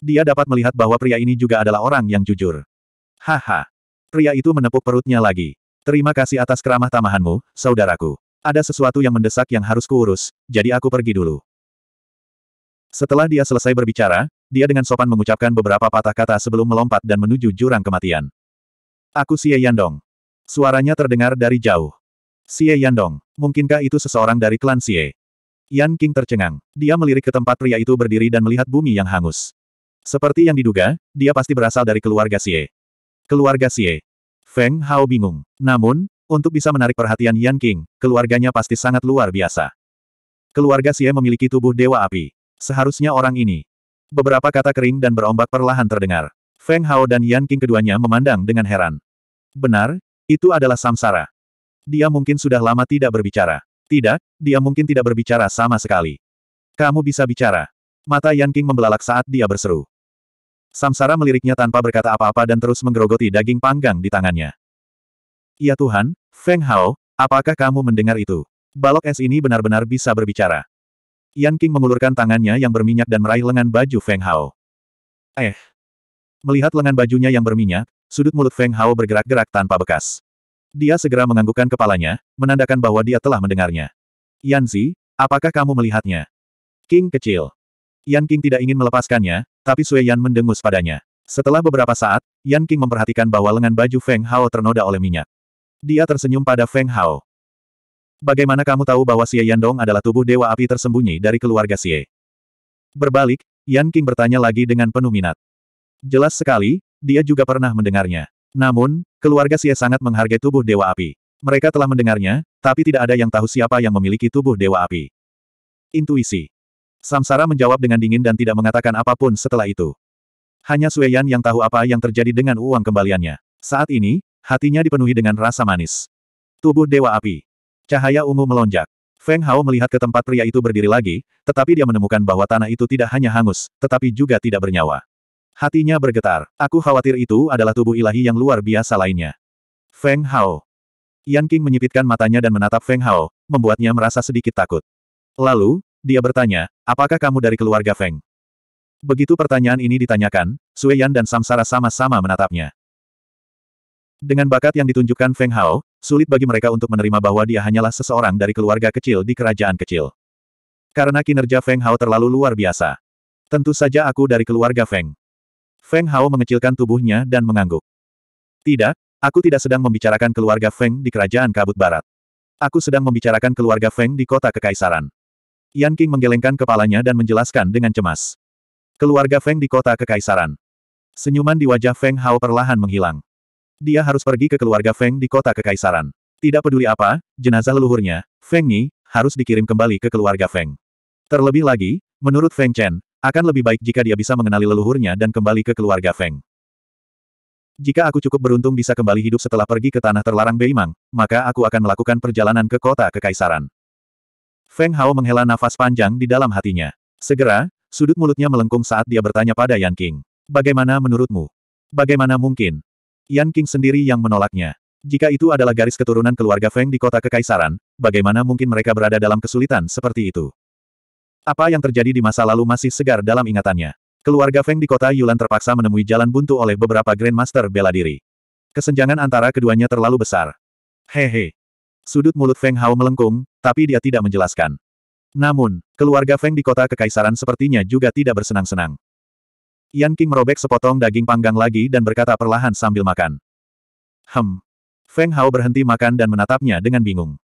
Dia dapat melihat bahwa pria ini juga adalah orang yang jujur. Haha. Pria itu menepuk perutnya lagi. Terima kasih atas keramah tamahanmu, saudaraku. Ada sesuatu yang mendesak yang harus kuurus, jadi aku pergi dulu. Setelah dia selesai berbicara, dia dengan sopan mengucapkan beberapa patah kata sebelum melompat dan menuju jurang kematian. Aku Xie Yandong. Suaranya terdengar dari jauh. Xie Yandong, mungkinkah itu seseorang dari klan Xie? Yan King tercengang. Dia melirik ke tempat pria itu berdiri dan melihat bumi yang hangus. Seperti yang diduga, dia pasti berasal dari keluarga Xie. Keluarga Xie. Feng Hao bingung. Namun, untuk bisa menarik perhatian Yan King, keluarganya pasti sangat luar biasa. Keluarga Xie memiliki tubuh dewa api. Seharusnya orang ini. Beberapa kata kering dan berombak perlahan terdengar. Feng Hao dan Yan King keduanya memandang dengan heran. Benar, itu adalah samsara. Dia mungkin sudah lama tidak berbicara. Tidak, dia mungkin tidak berbicara sama sekali. Kamu bisa bicara. Mata Yan King membelalak saat dia berseru. Samsara meliriknya tanpa berkata apa-apa dan terus menggerogoti daging panggang di tangannya. Ya Tuhan, Feng Hao, apakah kamu mendengar itu? Balok es ini benar-benar bisa berbicara. Yan King mengulurkan tangannya yang berminyak dan meraih lengan baju Feng Hao. Eh. Melihat lengan bajunya yang berminyak, sudut mulut Feng Hao bergerak-gerak tanpa bekas. Dia segera menganggukkan kepalanya, menandakan bahwa dia telah mendengarnya. Yan Zi, apakah kamu melihatnya? King kecil. Yan King tidak ingin melepaskannya, tapi Sue Yan mendengus padanya. Setelah beberapa saat, Yan King memperhatikan bahwa lengan baju Feng Hao ternoda oleh minyak. Dia tersenyum pada Feng Hao. Bagaimana kamu tahu bahwa Xie Yandong adalah tubuh dewa api tersembunyi dari keluarga Xie? Berbalik, Yan King bertanya lagi dengan penuh minat. Jelas sekali, dia juga pernah mendengarnya. Namun, keluarga Xie sangat menghargai tubuh Dewa Api. Mereka telah mendengarnya, tapi tidak ada yang tahu siapa yang memiliki tubuh Dewa Api. Intuisi. Samsara menjawab dengan dingin dan tidak mengatakan apapun setelah itu. Hanya Sueyan yang tahu apa yang terjadi dengan uang kembaliannya. Saat ini, hatinya dipenuhi dengan rasa manis. Tubuh Dewa Api. Cahaya ungu melonjak. Feng Hao melihat ke tempat pria itu berdiri lagi, tetapi dia menemukan bahwa tanah itu tidak hanya hangus, tetapi juga tidak bernyawa. Hatinya bergetar. Aku khawatir itu adalah tubuh ilahi yang luar biasa lainnya. Feng Hao. Yan King menyipitkan matanya dan menatap Feng Hao, membuatnya merasa sedikit takut. Lalu, dia bertanya, apakah kamu dari keluarga Feng? Begitu pertanyaan ini ditanyakan, Sui Yan dan Samsara sama-sama menatapnya. Dengan bakat yang ditunjukkan Feng Hao, sulit bagi mereka untuk menerima bahwa dia hanyalah seseorang dari keluarga kecil di kerajaan kecil. Karena kinerja Feng Hao terlalu luar biasa. Tentu saja aku dari keluarga Feng. Feng Hao mengecilkan tubuhnya dan mengangguk. Tidak, aku tidak sedang membicarakan keluarga Feng di kerajaan kabut barat. Aku sedang membicarakan keluarga Feng di kota kekaisaran. Yan King menggelengkan kepalanya dan menjelaskan dengan cemas. Keluarga Feng di kota kekaisaran. Senyuman di wajah Feng Hao perlahan menghilang. Dia harus pergi ke keluarga Feng di kota kekaisaran. Tidak peduli apa, jenazah leluhurnya, Feng Ni, harus dikirim kembali ke keluarga Feng. Terlebih lagi, menurut Feng Chen, akan lebih baik jika dia bisa mengenali leluhurnya dan kembali ke keluarga Feng. Jika aku cukup beruntung bisa kembali hidup setelah pergi ke tanah terlarang Beimang, maka aku akan melakukan perjalanan ke kota kekaisaran. Feng Hao menghela nafas panjang di dalam hatinya. Segera, sudut mulutnya melengkung saat dia bertanya pada Yan King. Bagaimana menurutmu? Bagaimana mungkin? Yan King sendiri yang menolaknya. Jika itu adalah garis keturunan keluarga Feng di kota kekaisaran, bagaimana mungkin mereka berada dalam kesulitan seperti itu? Apa yang terjadi di masa lalu masih segar dalam ingatannya. Keluarga Feng di kota Yulan terpaksa menemui jalan buntu oleh beberapa Grandmaster bela diri. Kesenjangan antara keduanya terlalu besar. Hehe. Sudut mulut Feng Hao melengkung, tapi dia tidak menjelaskan. Namun, keluarga Feng di kota Kekaisaran sepertinya juga tidak bersenang-senang. Yan King merobek sepotong daging panggang lagi dan berkata perlahan sambil makan. Hem. Feng Hao berhenti makan dan menatapnya dengan bingung.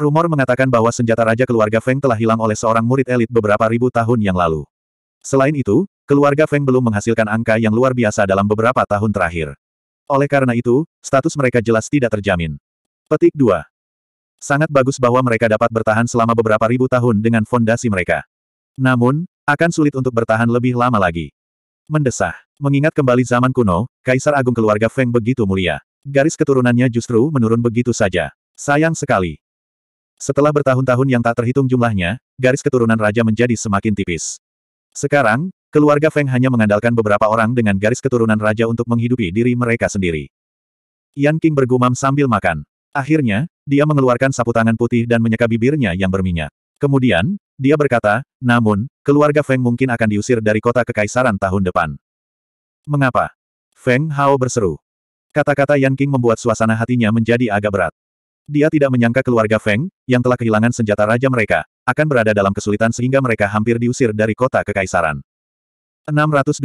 Rumor mengatakan bahwa senjata Raja Keluarga Feng telah hilang oleh seorang murid elit beberapa ribu tahun yang lalu. Selain itu, keluarga Feng belum menghasilkan angka yang luar biasa dalam beberapa tahun terakhir. Oleh karena itu, status mereka jelas tidak terjamin. Petik 2. Sangat bagus bahwa mereka dapat bertahan selama beberapa ribu tahun dengan fondasi mereka. Namun, akan sulit untuk bertahan lebih lama lagi. Mendesah. Mengingat kembali zaman kuno, Kaisar Agung keluarga Feng begitu mulia. Garis keturunannya justru menurun begitu saja. Sayang sekali. Setelah bertahun-tahun yang tak terhitung jumlahnya, garis keturunan raja menjadi semakin tipis. Sekarang, keluarga Feng hanya mengandalkan beberapa orang dengan garis keturunan raja untuk menghidupi diri mereka sendiri. Yan King bergumam sambil makan. Akhirnya, dia mengeluarkan sapu tangan putih dan menyeka bibirnya yang berminyak. Kemudian, dia berkata, namun, keluarga Feng mungkin akan diusir dari kota kekaisaran tahun depan. Mengapa? Feng Hao berseru. Kata-kata Yan King membuat suasana hatinya menjadi agak berat. Dia tidak menyangka keluarga Feng, yang telah kehilangan senjata raja mereka, akan berada dalam kesulitan sehingga mereka hampir diusir dari kota kekaisaran. 626.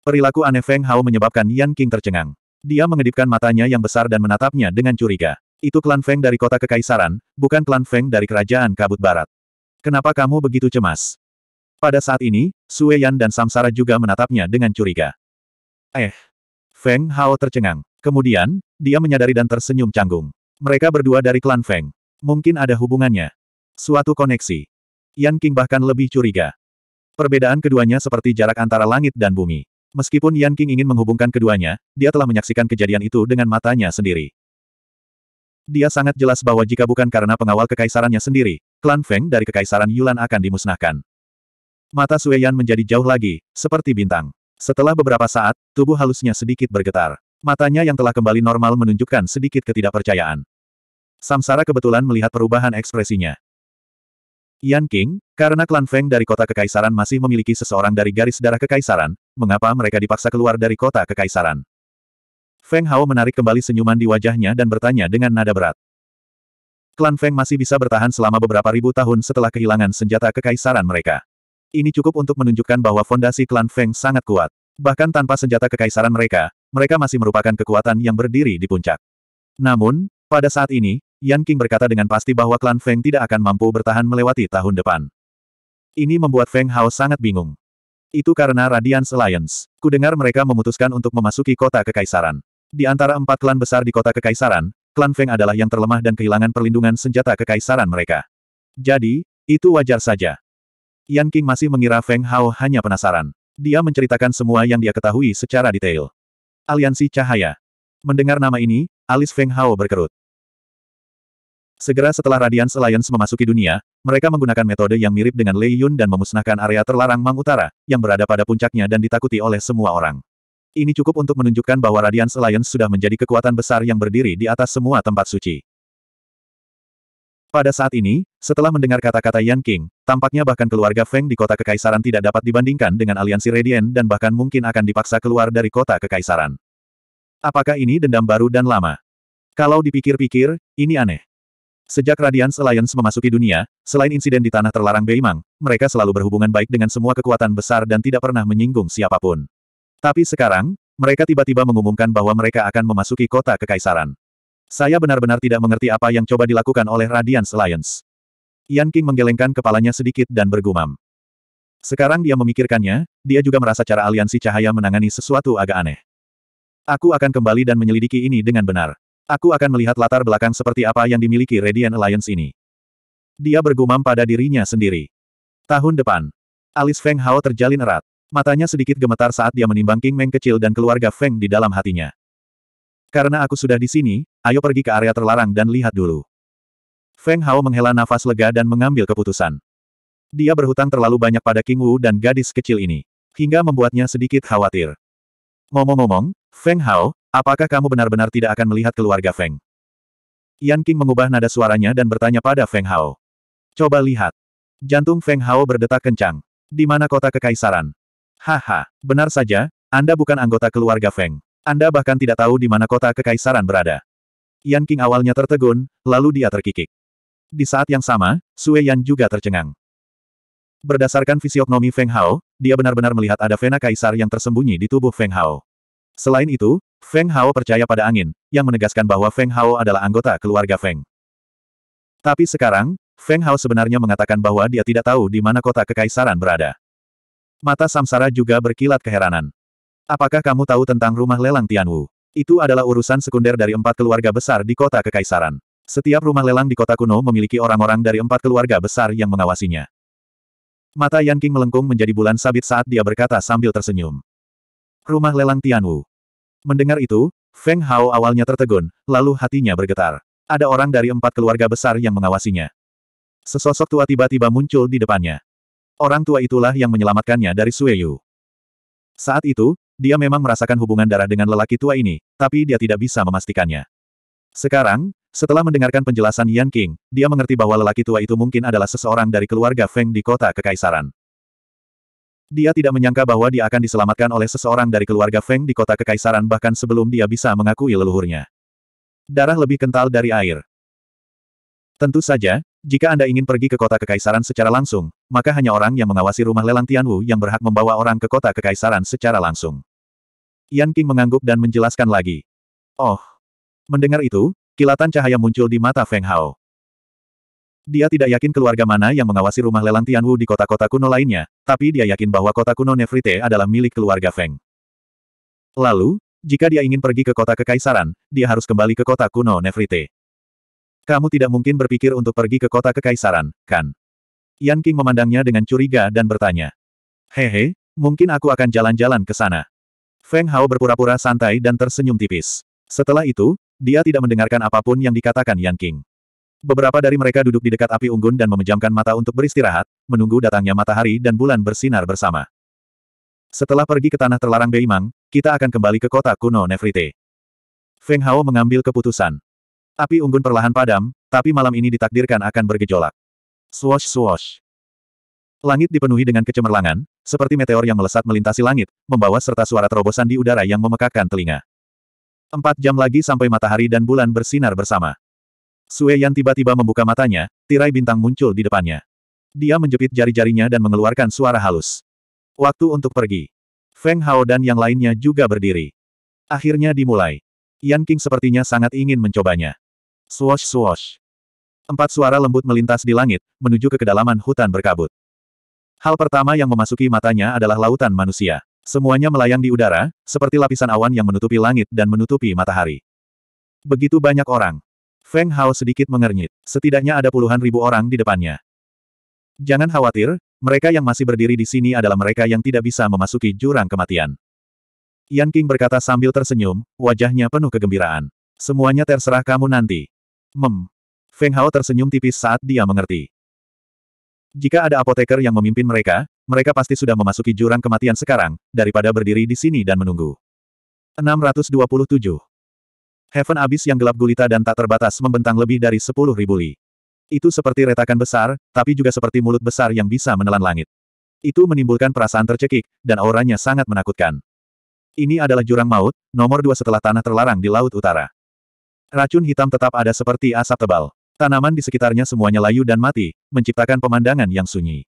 Perilaku aneh Feng Hao menyebabkan Yan King tercengang. Dia mengedipkan matanya yang besar dan menatapnya dengan curiga. Itu klan Feng dari kota kekaisaran, bukan klan Feng dari kerajaan kabut barat. Kenapa kamu begitu cemas? Pada saat ini, Sue Yan dan Samsara juga menatapnya dengan curiga. Eh. Feng Hao tercengang. Kemudian, dia menyadari dan tersenyum canggung. Mereka berdua dari klan Feng. Mungkin ada hubungannya. Suatu koneksi. Yan King bahkan lebih curiga. Perbedaan keduanya seperti jarak antara langit dan bumi. Meskipun Yan King ingin menghubungkan keduanya, dia telah menyaksikan kejadian itu dengan matanya sendiri. Dia sangat jelas bahwa jika bukan karena pengawal kekaisarannya sendiri, klan Feng dari kekaisaran Yulan akan dimusnahkan. Mata Yan menjadi jauh lagi, seperti bintang. Setelah beberapa saat, tubuh halusnya sedikit bergetar. Matanya yang telah kembali normal menunjukkan sedikit ketidakpercayaan. Samsara kebetulan melihat perubahan ekspresinya. Yan King, karena klan Feng dari kota kekaisaran masih memiliki seseorang dari garis darah kekaisaran, mengapa mereka dipaksa keluar dari kota kekaisaran? Feng Hao menarik kembali senyuman di wajahnya dan bertanya dengan nada berat. Klan Feng masih bisa bertahan selama beberapa ribu tahun setelah kehilangan senjata kekaisaran mereka. Ini cukup untuk menunjukkan bahwa fondasi klan Feng sangat kuat. Bahkan tanpa senjata kekaisaran mereka, mereka masih merupakan kekuatan yang berdiri di puncak. Namun, pada saat ini, Yan King berkata dengan pasti bahwa klan Feng tidak akan mampu bertahan melewati tahun depan. Ini membuat Feng Hao sangat bingung. Itu karena Radiance Alliance. Kudengar mereka memutuskan untuk memasuki kota kekaisaran. Di antara empat klan besar di kota kekaisaran, klan Feng adalah yang terlemah dan kehilangan perlindungan senjata kekaisaran mereka. Jadi, itu wajar saja. Yan King masih mengira Feng Hao hanya penasaran. Dia menceritakan semua yang dia ketahui secara detail. Aliansi Cahaya. Mendengar nama ini, alis Feng Hao berkerut. Segera setelah Radiance Alliance memasuki dunia, mereka menggunakan metode yang mirip dengan Lei Yun dan memusnahkan area terlarang Mang Utara, yang berada pada puncaknya dan ditakuti oleh semua orang. Ini cukup untuk menunjukkan bahwa Radiance Alliance sudah menjadi kekuatan besar yang berdiri di atas semua tempat suci. Pada saat ini, setelah mendengar kata-kata Yan King, tampaknya bahkan keluarga Feng di kota kekaisaran tidak dapat dibandingkan dengan aliansi Radiant dan bahkan mungkin akan dipaksa keluar dari kota kekaisaran. Apakah ini dendam baru dan lama? Kalau dipikir-pikir, ini aneh. Sejak Radiance Alliance memasuki dunia, selain insiden di tanah terlarang Beimang, mereka selalu berhubungan baik dengan semua kekuatan besar dan tidak pernah menyinggung siapapun. Tapi sekarang, mereka tiba-tiba mengumumkan bahwa mereka akan memasuki kota kekaisaran. Saya benar-benar tidak mengerti apa yang coba dilakukan oleh Radiance Alliance. Yan King menggelengkan kepalanya sedikit dan bergumam. Sekarang dia memikirkannya, dia juga merasa cara aliansi cahaya menangani sesuatu agak aneh. Aku akan kembali dan menyelidiki ini dengan benar. Aku akan melihat latar belakang seperti apa yang dimiliki Radiant Alliance ini. Dia bergumam pada dirinya sendiri. Tahun depan. Alis Feng Hao terjalin erat. Matanya sedikit gemetar saat dia menimbang King Meng kecil dan keluarga Feng di dalam hatinya. Karena aku sudah di sini, ayo pergi ke area terlarang dan lihat dulu. Feng Hao menghela nafas lega dan mengambil keputusan. Dia berhutang terlalu banyak pada King Wu dan gadis kecil ini. Hingga membuatnya sedikit khawatir. Ngomong-ngomong, Feng Hao, Apakah kamu benar-benar tidak akan melihat keluarga Feng? Yan King mengubah nada suaranya dan bertanya pada Feng Hao. Coba lihat. Jantung Feng Hao berdetak kencang. Di mana kota kekaisaran? Haha, benar saja, Anda bukan anggota keluarga Feng. Anda bahkan tidak tahu di mana kota kekaisaran berada. Yan King awalnya tertegun, lalu dia terkikik. Di saat yang sama, Sue Yan juga tercengang. Berdasarkan fisiognomi Feng Hao, dia benar-benar melihat ada vena kaisar yang tersembunyi di tubuh Feng Hao. Selain itu, Feng Hao percaya pada angin, yang menegaskan bahwa Feng Hao adalah anggota keluarga Feng. Tapi sekarang, Feng Hao sebenarnya mengatakan bahwa dia tidak tahu di mana kota kekaisaran berada. Mata Samsara juga berkilat keheranan. Apakah kamu tahu tentang rumah lelang Tianwu? Itu adalah urusan sekunder dari empat keluarga besar di kota kekaisaran. Setiap rumah lelang di kota kuno memiliki orang-orang dari empat keluarga besar yang mengawasinya. Mata Yan King melengkung menjadi bulan sabit saat dia berkata sambil tersenyum. Rumah lelang Tianwu. Mendengar itu, Feng Hao awalnya tertegun, lalu hatinya bergetar. Ada orang dari empat keluarga besar yang mengawasinya. Sesosok tua tiba-tiba muncul di depannya. Orang tua itulah yang menyelamatkannya dari Yu. Saat itu, dia memang merasakan hubungan darah dengan lelaki tua ini, tapi dia tidak bisa memastikannya. Sekarang, setelah mendengarkan penjelasan Yan King, dia mengerti bahwa lelaki tua itu mungkin adalah seseorang dari keluarga Feng di kota Kekaisaran. Dia tidak menyangka bahwa dia akan diselamatkan oleh seseorang dari keluarga Feng di kota kekaisaran bahkan sebelum dia bisa mengakui leluhurnya. Darah lebih kental dari air. Tentu saja, jika Anda ingin pergi ke kota kekaisaran secara langsung, maka hanya orang yang mengawasi rumah lelang Tianwu yang berhak membawa orang ke kota kekaisaran secara langsung. Yan King mengangguk dan menjelaskan lagi. Oh! Mendengar itu, kilatan cahaya muncul di mata Feng Hao. Dia tidak yakin keluarga mana yang mengawasi rumah lelang Tianwu di kota-kota kuno lainnya, tapi dia yakin bahwa kota kuno Nefrite adalah milik keluarga Feng. Lalu, jika dia ingin pergi ke kota kekaisaran, dia harus kembali ke kota kuno Nefrite. Kamu tidak mungkin berpikir untuk pergi ke kota kekaisaran, kan? Yan King memandangnya dengan curiga dan bertanya. Hehe, mungkin aku akan jalan-jalan ke sana. Feng Hao berpura-pura santai dan tersenyum tipis. Setelah itu, dia tidak mendengarkan apapun yang dikatakan Yan King. Beberapa dari mereka duduk di dekat api unggun dan memejamkan mata untuk beristirahat, menunggu datangnya matahari dan bulan bersinar bersama. Setelah pergi ke tanah terlarang Beimang, kita akan kembali ke kota kuno Nefrite. Feng Hao mengambil keputusan. Api unggun perlahan padam, tapi malam ini ditakdirkan akan bergejolak. Swosh swosh. Langit dipenuhi dengan kecemerlangan, seperti meteor yang melesat melintasi langit, membawa serta suara terobosan di udara yang memekakkan telinga. Empat jam lagi sampai matahari dan bulan bersinar bersama. Sue Yan tiba-tiba membuka matanya, tirai bintang muncul di depannya. Dia menjepit jari-jarinya dan mengeluarkan suara halus. Waktu untuk pergi. Feng Hao dan yang lainnya juga berdiri. Akhirnya dimulai. Yan King sepertinya sangat ingin mencobanya. Swosh swosh. Empat suara lembut melintas di langit, menuju ke kedalaman hutan berkabut. Hal pertama yang memasuki matanya adalah lautan manusia. Semuanya melayang di udara, seperti lapisan awan yang menutupi langit dan menutupi matahari. Begitu banyak orang. Feng Hao sedikit mengernyit. Setidaknya ada puluhan ribu orang di depannya. Jangan khawatir, mereka yang masih berdiri di sini adalah mereka yang tidak bisa memasuki jurang kematian. Yan King berkata sambil tersenyum, wajahnya penuh kegembiraan. Semuanya terserah kamu nanti. Mem. Feng Hao tersenyum tipis saat dia mengerti. Jika ada apoteker yang memimpin mereka, mereka pasti sudah memasuki jurang kematian sekarang, daripada berdiri di sini dan menunggu. 627 Heaven Abyss yang gelap gulita dan tak terbatas membentang lebih dari sepuluh ribu li. Itu seperti retakan besar, tapi juga seperti mulut besar yang bisa menelan langit. Itu menimbulkan perasaan tercekik, dan auranya sangat menakutkan. Ini adalah jurang maut, nomor dua setelah tanah terlarang di Laut Utara. Racun hitam tetap ada seperti asap tebal. Tanaman di sekitarnya semuanya layu dan mati, menciptakan pemandangan yang sunyi.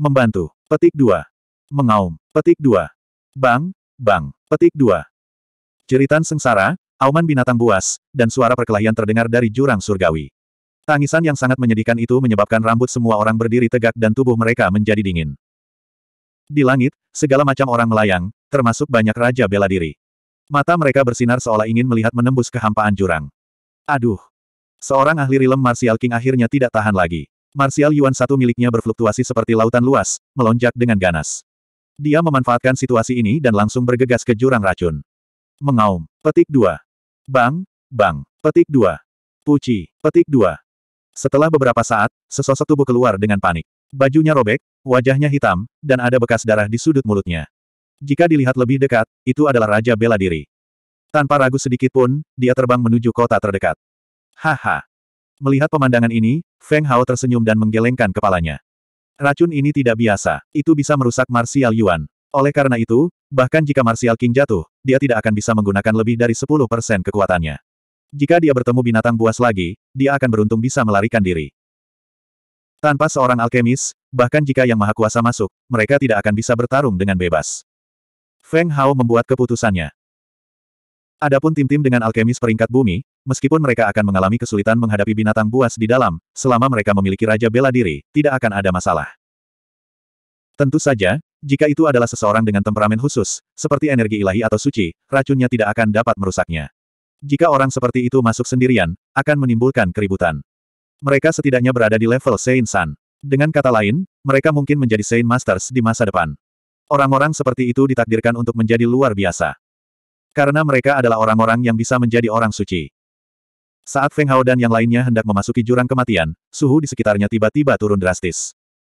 Membantu. Petik dua. Mengaum. Petik dua. Bang, bang. Petik dua. Jeritan sengsara, Auman binatang buas, dan suara perkelahian terdengar dari jurang surgawi. Tangisan yang sangat menyedihkan itu menyebabkan rambut semua orang berdiri tegak dan tubuh mereka menjadi dingin. Di langit, segala macam orang melayang, termasuk banyak raja bela diri. Mata mereka bersinar seolah ingin melihat menembus kehampaan jurang. Aduh! Seorang ahli rilem Martial King akhirnya tidak tahan lagi. Martial Yuan satu miliknya berfluktuasi seperti lautan luas, melonjak dengan ganas. Dia memanfaatkan situasi ini dan langsung bergegas ke jurang racun. Mengaum. Petik 2. Bang, bang, petik dua. Puci, petik dua. Setelah beberapa saat, sesosok tubuh keluar dengan panik. Bajunya robek, wajahnya hitam, dan ada bekas darah di sudut mulutnya. Jika dilihat lebih dekat, itu adalah Raja Bela Diri. Tanpa ragu sedikit pun, dia terbang menuju kota terdekat. Haha. Melihat pemandangan ini, Feng Hao tersenyum dan menggelengkan kepalanya. Racun ini tidak biasa, itu bisa merusak Martial Yuan. Oleh karena itu, bahkan jika Martial King jatuh, dia tidak akan bisa menggunakan lebih dari 10% kekuatannya. Jika dia bertemu binatang buas lagi, dia akan beruntung bisa melarikan diri. Tanpa seorang alkemis, bahkan jika yang maha kuasa masuk, mereka tidak akan bisa bertarung dengan bebas. Feng Hao membuat keputusannya. Adapun tim-tim dengan alkemis peringkat bumi, meskipun mereka akan mengalami kesulitan menghadapi binatang buas di dalam, selama mereka memiliki raja bela diri, tidak akan ada masalah. Tentu saja, jika itu adalah seseorang dengan temperamen khusus, seperti energi ilahi atau suci, racunnya tidak akan dapat merusaknya. Jika orang seperti itu masuk sendirian, akan menimbulkan keributan. Mereka setidaknya berada di level Saint San. Dengan kata lain, mereka mungkin menjadi Saint Masters di masa depan. Orang-orang seperti itu ditakdirkan untuk menjadi luar biasa. Karena mereka adalah orang-orang yang bisa menjadi orang suci. Saat Feng Hao dan yang lainnya hendak memasuki jurang kematian, suhu di sekitarnya tiba-tiba turun drastis.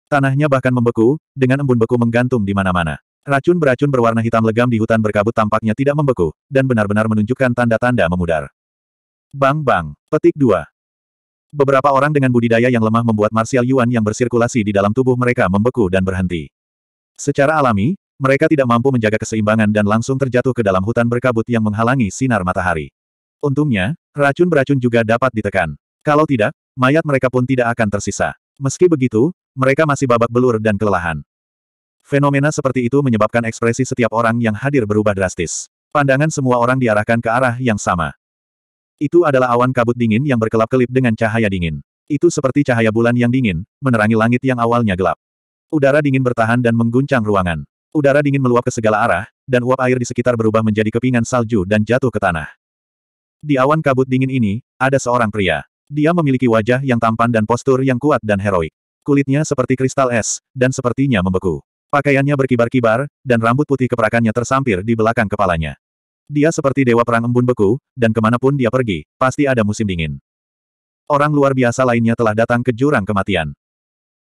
Tanahnya bahkan membeku, dengan embun beku menggantung di mana-mana. Racun beracun berwarna hitam legam di hutan berkabut tampaknya tidak membeku, dan benar-benar menunjukkan tanda-tanda memudar. Bang-bang, petik 2. Beberapa orang dengan budidaya yang lemah membuat martial yuan yang bersirkulasi di dalam tubuh mereka membeku dan berhenti. Secara alami, mereka tidak mampu menjaga keseimbangan dan langsung terjatuh ke dalam hutan berkabut yang menghalangi sinar matahari. Untungnya, racun beracun juga dapat ditekan. Kalau tidak, mayat mereka pun tidak akan tersisa. Meski begitu, mereka masih babak belur dan kelelahan. Fenomena seperti itu menyebabkan ekspresi setiap orang yang hadir berubah drastis. Pandangan semua orang diarahkan ke arah yang sama. Itu adalah awan kabut dingin yang berkelap-kelip dengan cahaya dingin. Itu seperti cahaya bulan yang dingin, menerangi langit yang awalnya gelap. Udara dingin bertahan dan mengguncang ruangan. Udara dingin meluap ke segala arah, dan uap air di sekitar berubah menjadi kepingan salju dan jatuh ke tanah. Di awan kabut dingin ini, ada seorang pria. Dia memiliki wajah yang tampan dan postur yang kuat dan heroik. Kulitnya seperti kristal es, dan sepertinya membeku. Pakaiannya berkibar-kibar, dan rambut putih keperakannya tersampir di belakang kepalanya. Dia seperti dewa perang embun beku, dan kemanapun dia pergi, pasti ada musim dingin. Orang luar biasa lainnya telah datang ke jurang kematian.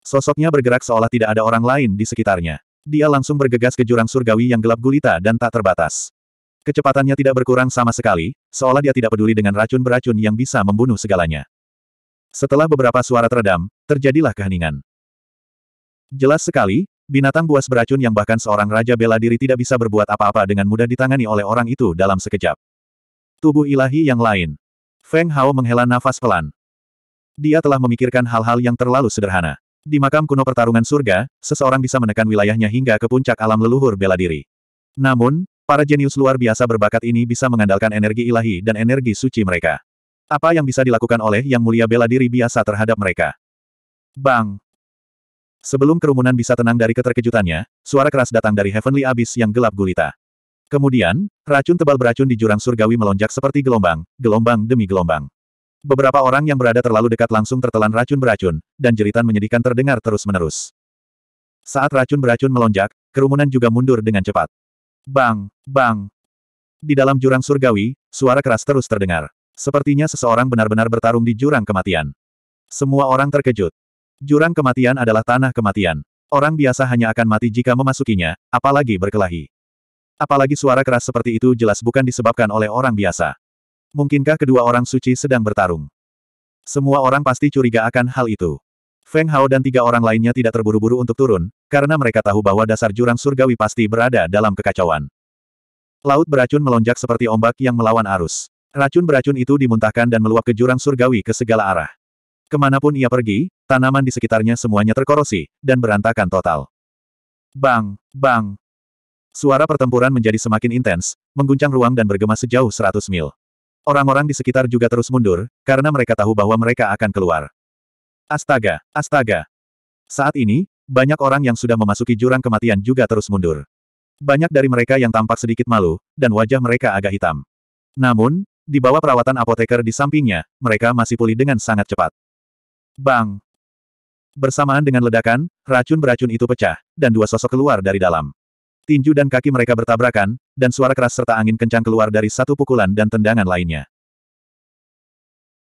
Sosoknya bergerak seolah tidak ada orang lain di sekitarnya. Dia langsung bergegas ke jurang surgawi yang gelap gulita dan tak terbatas. Kecepatannya tidak berkurang sama sekali, seolah dia tidak peduli dengan racun beracun yang bisa membunuh segalanya. Setelah beberapa suara teredam, terjadilah keheningan. Jelas sekali, binatang buas beracun yang bahkan seorang raja bela diri tidak bisa berbuat apa-apa dengan mudah ditangani oleh orang itu dalam sekejap. Tubuh ilahi yang lain. Feng Hao menghela nafas pelan. Dia telah memikirkan hal-hal yang terlalu sederhana. Di makam kuno pertarungan surga, seseorang bisa menekan wilayahnya hingga ke puncak alam leluhur bela diri. Namun, para jenius luar biasa berbakat ini bisa mengandalkan energi ilahi dan energi suci mereka. Apa yang bisa dilakukan oleh Yang Mulia bela diri biasa terhadap mereka? Bang! Sebelum kerumunan bisa tenang dari keterkejutannya, suara keras datang dari Heavenly Abyss yang gelap gulita. Kemudian, racun tebal beracun di jurang surgawi melonjak seperti gelombang, gelombang demi gelombang. Beberapa orang yang berada terlalu dekat langsung tertelan racun beracun, dan jeritan menyedihkan terdengar terus-menerus. Saat racun beracun melonjak, kerumunan juga mundur dengan cepat. Bang! Bang! Di dalam jurang surgawi, suara keras terus terdengar. Sepertinya seseorang benar-benar bertarung di jurang kematian. Semua orang terkejut. Jurang kematian adalah tanah kematian. Orang biasa hanya akan mati jika memasukinya, apalagi berkelahi. Apalagi suara keras seperti itu jelas bukan disebabkan oleh orang biasa. Mungkinkah kedua orang suci sedang bertarung? Semua orang pasti curiga akan hal itu. Feng Hao dan tiga orang lainnya tidak terburu-buru untuk turun, karena mereka tahu bahwa dasar jurang surgawi pasti berada dalam kekacauan. Laut beracun melonjak seperti ombak yang melawan arus. Racun beracun itu dimuntahkan dan meluap ke jurang surgawi ke segala arah. Kemanapun ia pergi, tanaman di sekitarnya semuanya terkorosi, dan berantakan total. Bang! Bang! Suara pertempuran menjadi semakin intens, mengguncang ruang dan bergema sejauh 100 mil. Orang-orang di sekitar juga terus mundur, karena mereka tahu bahwa mereka akan keluar. Astaga! Astaga! Saat ini, banyak orang yang sudah memasuki jurang kematian juga terus mundur. Banyak dari mereka yang tampak sedikit malu, dan wajah mereka agak hitam. Namun, di bawah perawatan apoteker di sampingnya, mereka masih pulih dengan sangat cepat. Bang! Bersamaan dengan ledakan, racun beracun itu pecah, dan dua sosok keluar dari dalam. Tinju dan kaki mereka bertabrakan, dan suara keras serta angin kencang keluar dari satu pukulan dan tendangan lainnya.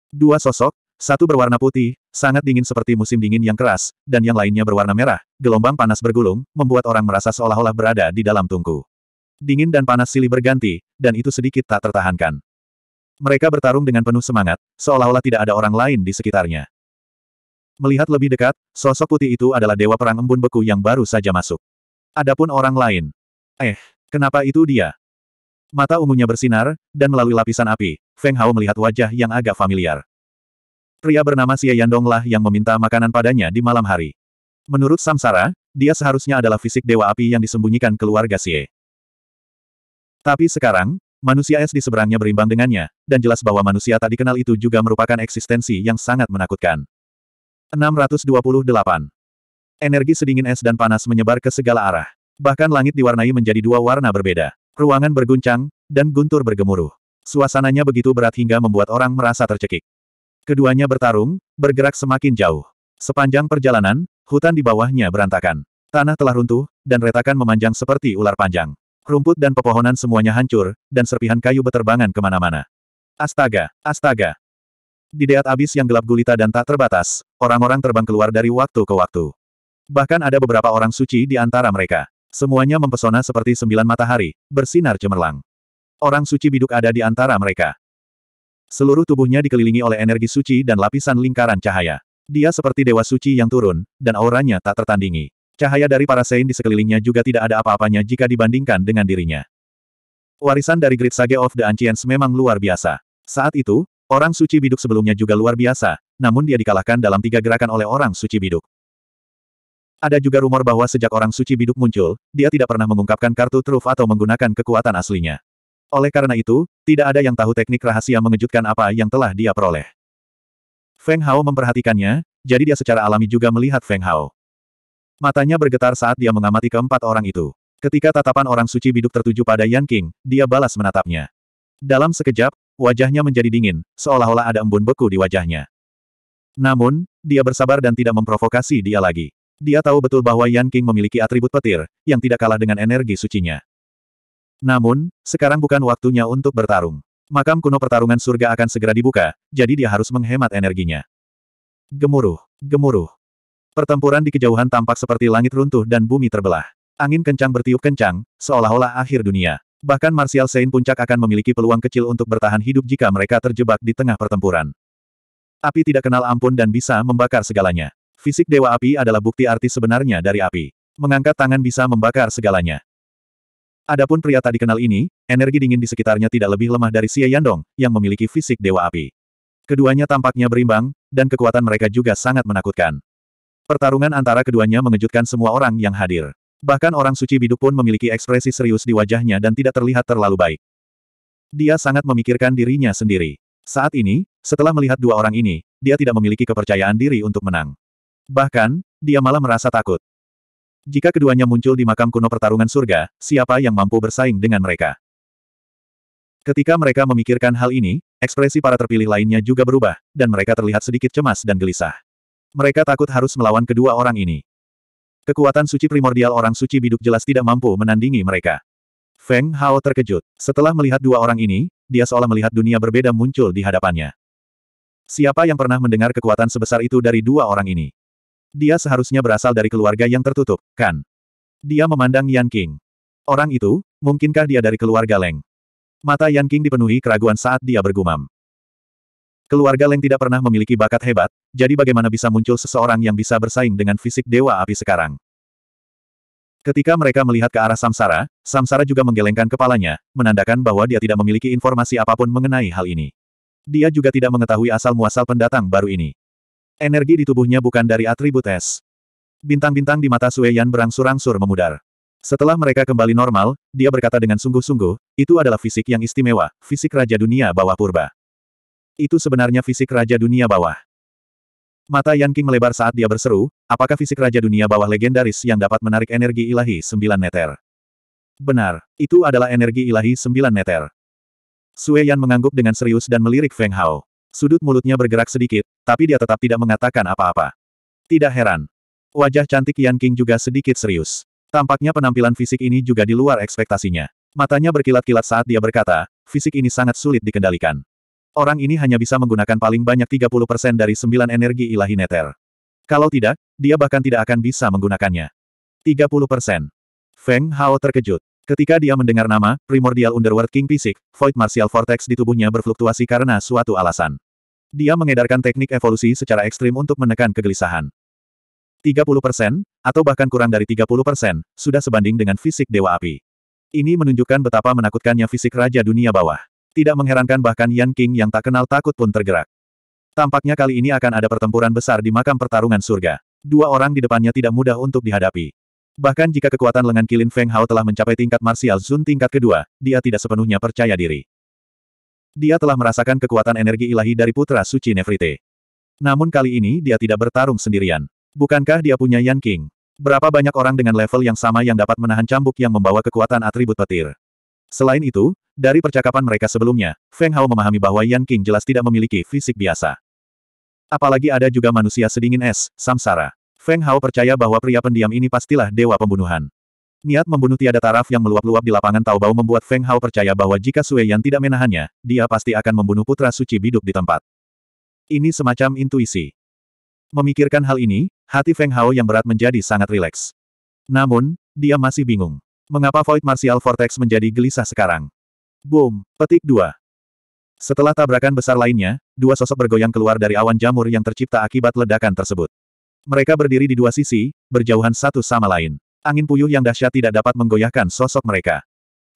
Dua sosok, satu berwarna putih, sangat dingin seperti musim dingin yang keras, dan yang lainnya berwarna merah, gelombang panas bergulung, membuat orang merasa seolah-olah berada di dalam tungku. Dingin dan panas silih berganti, dan itu sedikit tak tertahankan. Mereka bertarung dengan penuh semangat, seolah-olah tidak ada orang lain di sekitarnya. Melihat lebih dekat, sosok putih itu adalah dewa perang embun beku yang baru saja masuk. Adapun orang lain. Eh, kenapa itu dia? Mata ungunya bersinar, dan melalui lapisan api, Feng Hao melihat wajah yang agak familiar. Pria bernama Xie Yandong lah yang meminta makanan padanya di malam hari. Menurut Samsara, dia seharusnya adalah fisik dewa api yang disembunyikan keluarga Xie. Tapi sekarang, manusia es di seberangnya berimbang dengannya, dan jelas bahwa manusia tak dikenal itu juga merupakan eksistensi yang sangat menakutkan. 628. Energi sedingin es dan panas menyebar ke segala arah. Bahkan langit diwarnai menjadi dua warna berbeda. Ruangan berguncang, dan guntur bergemuruh. Suasananya begitu berat hingga membuat orang merasa tercekik. Keduanya bertarung, bergerak semakin jauh. Sepanjang perjalanan, hutan di bawahnya berantakan. Tanah telah runtuh, dan retakan memanjang seperti ular panjang. Rumput dan pepohonan semuanya hancur, dan serpihan kayu beterbangan kemana-mana. Astaga, astaga, di deat abis yang gelap gulita dan tak terbatas, orang-orang terbang keluar dari waktu ke waktu. Bahkan ada beberapa orang suci di antara mereka. Semuanya mempesona seperti sembilan matahari, bersinar cemerlang. Orang suci biduk ada di antara mereka. Seluruh tubuhnya dikelilingi oleh energi suci dan lapisan lingkaran cahaya. Dia seperti dewa suci yang turun, dan auranya tak tertandingi. Cahaya dari para Sein di sekelilingnya juga tidak ada apa-apanya jika dibandingkan dengan dirinya. Warisan dari Great Sage of the Ancients memang luar biasa. Saat itu, Orang suci biduk sebelumnya juga luar biasa, namun dia dikalahkan dalam tiga gerakan oleh orang suci biduk. Ada juga rumor bahwa sejak orang suci biduk muncul, dia tidak pernah mengungkapkan kartu truf atau menggunakan kekuatan aslinya. Oleh karena itu, tidak ada yang tahu teknik rahasia mengejutkan apa yang telah dia peroleh. Feng Hao memperhatikannya, jadi dia secara alami juga melihat Feng Hao. Matanya bergetar saat dia mengamati keempat orang itu. Ketika tatapan orang suci biduk tertuju pada Yan King, dia balas menatapnya. Dalam sekejap, Wajahnya menjadi dingin, seolah-olah ada embun beku di wajahnya. Namun, dia bersabar dan tidak memprovokasi dia lagi. Dia tahu betul bahwa Yan King memiliki atribut petir, yang tidak kalah dengan energi sucinya. Namun, sekarang bukan waktunya untuk bertarung. Makam kuno pertarungan surga akan segera dibuka, jadi dia harus menghemat energinya. Gemuruh, gemuruh. Pertempuran di kejauhan tampak seperti langit runtuh dan bumi terbelah. Angin kencang bertiup kencang, seolah-olah akhir dunia. Bahkan Martial Saint Puncak akan memiliki peluang kecil untuk bertahan hidup jika mereka terjebak di tengah pertempuran. Api tidak kenal ampun dan bisa membakar segalanya. Fisik Dewa Api adalah bukti arti sebenarnya dari api. Mengangkat tangan bisa membakar segalanya. Adapun pria tak dikenal ini, energi dingin di sekitarnya tidak lebih lemah dari Xie Yandong, yang memiliki fisik Dewa Api. Keduanya tampaknya berimbang, dan kekuatan mereka juga sangat menakutkan. Pertarungan antara keduanya mengejutkan semua orang yang hadir. Bahkan orang suci biduk pun memiliki ekspresi serius di wajahnya dan tidak terlihat terlalu baik. Dia sangat memikirkan dirinya sendiri. Saat ini, setelah melihat dua orang ini, dia tidak memiliki kepercayaan diri untuk menang. Bahkan, dia malah merasa takut. Jika keduanya muncul di makam kuno pertarungan surga, siapa yang mampu bersaing dengan mereka? Ketika mereka memikirkan hal ini, ekspresi para terpilih lainnya juga berubah, dan mereka terlihat sedikit cemas dan gelisah. Mereka takut harus melawan kedua orang ini. Kekuatan suci primordial orang suci biduk jelas tidak mampu menandingi mereka. Feng Hao terkejut. Setelah melihat dua orang ini, dia seolah melihat dunia berbeda muncul di hadapannya. Siapa yang pernah mendengar kekuatan sebesar itu dari dua orang ini? Dia seharusnya berasal dari keluarga yang tertutup, kan? Dia memandang Yan King. Orang itu, mungkinkah dia dari keluarga Leng? Mata Yan King dipenuhi keraguan saat dia bergumam. Keluarga Leng tidak pernah memiliki bakat hebat, jadi bagaimana bisa muncul seseorang yang bisa bersaing dengan fisik Dewa Api sekarang? Ketika mereka melihat ke arah Samsara, Samsara juga menggelengkan kepalanya, menandakan bahwa dia tidak memiliki informasi apapun mengenai hal ini. Dia juga tidak mengetahui asal-muasal pendatang baru ini. Energi di tubuhnya bukan dari atribut es. Bintang-bintang di mata Sueyan berangsur-angsur memudar. Setelah mereka kembali normal, dia berkata dengan sungguh-sungguh, itu adalah fisik yang istimewa, fisik Raja Dunia Bawah Purba. Itu sebenarnya fisik Raja Dunia Bawah. Mata Yan King melebar saat dia berseru, apakah fisik Raja Dunia Bawah legendaris yang dapat menarik energi ilahi sembilan meter? Benar, itu adalah energi ilahi sembilan meter. Sue Yan mengangguk dengan serius dan melirik Feng Hao. Sudut mulutnya bergerak sedikit, tapi dia tetap tidak mengatakan apa-apa. Tidak heran. Wajah cantik Yan King juga sedikit serius. Tampaknya penampilan fisik ini juga di luar ekspektasinya. Matanya berkilat-kilat saat dia berkata, fisik ini sangat sulit dikendalikan. Orang ini hanya bisa menggunakan paling banyak 30% dari sembilan energi ilahi neter. Kalau tidak, dia bahkan tidak akan bisa menggunakannya. 30%. Feng Hao terkejut. Ketika dia mendengar nama, primordial underworld King Pisik, Void Martial Vortex di tubuhnya berfluktuasi karena suatu alasan. Dia mengedarkan teknik evolusi secara ekstrim untuk menekan kegelisahan. 30%, atau bahkan kurang dari 30%, sudah sebanding dengan fisik Dewa Api. Ini menunjukkan betapa menakutkannya fisik Raja Dunia Bawah. Tidak mengherankan bahkan Yan King yang tak kenal takut pun tergerak. Tampaknya kali ini akan ada pertempuran besar di makam pertarungan surga. Dua orang di depannya tidak mudah untuk dihadapi. Bahkan jika kekuatan lengan kilin Feng Hao telah mencapai tingkat martial zun tingkat kedua, dia tidak sepenuhnya percaya diri. Dia telah merasakan kekuatan energi ilahi dari putra suci Nefrite. Namun kali ini dia tidak bertarung sendirian. Bukankah dia punya Yan King? Berapa banyak orang dengan level yang sama yang dapat menahan cambuk yang membawa kekuatan atribut petir? Selain itu, dari percakapan mereka sebelumnya, Feng Hao memahami bahwa Yan King jelas tidak memiliki fisik biasa. Apalagi ada juga manusia sedingin es, samsara. Feng Hao percaya bahwa pria pendiam ini pastilah dewa pembunuhan. Niat membunuh tiada taraf yang meluap-luap di lapangan Taobao membuat Feng Hao percaya bahwa jika Sue Yan tidak menahannya, dia pasti akan membunuh putra suci biduk di tempat. Ini semacam intuisi. Memikirkan hal ini, hati Feng Hao yang berat menjadi sangat rileks. Namun, dia masih bingung. Mengapa Void Martial Vortex menjadi gelisah sekarang? Boom! Petik 2. Setelah tabrakan besar lainnya, dua sosok bergoyang keluar dari awan jamur yang tercipta akibat ledakan tersebut. Mereka berdiri di dua sisi, berjauhan satu sama lain. Angin puyuh yang dahsyat tidak dapat menggoyahkan sosok mereka.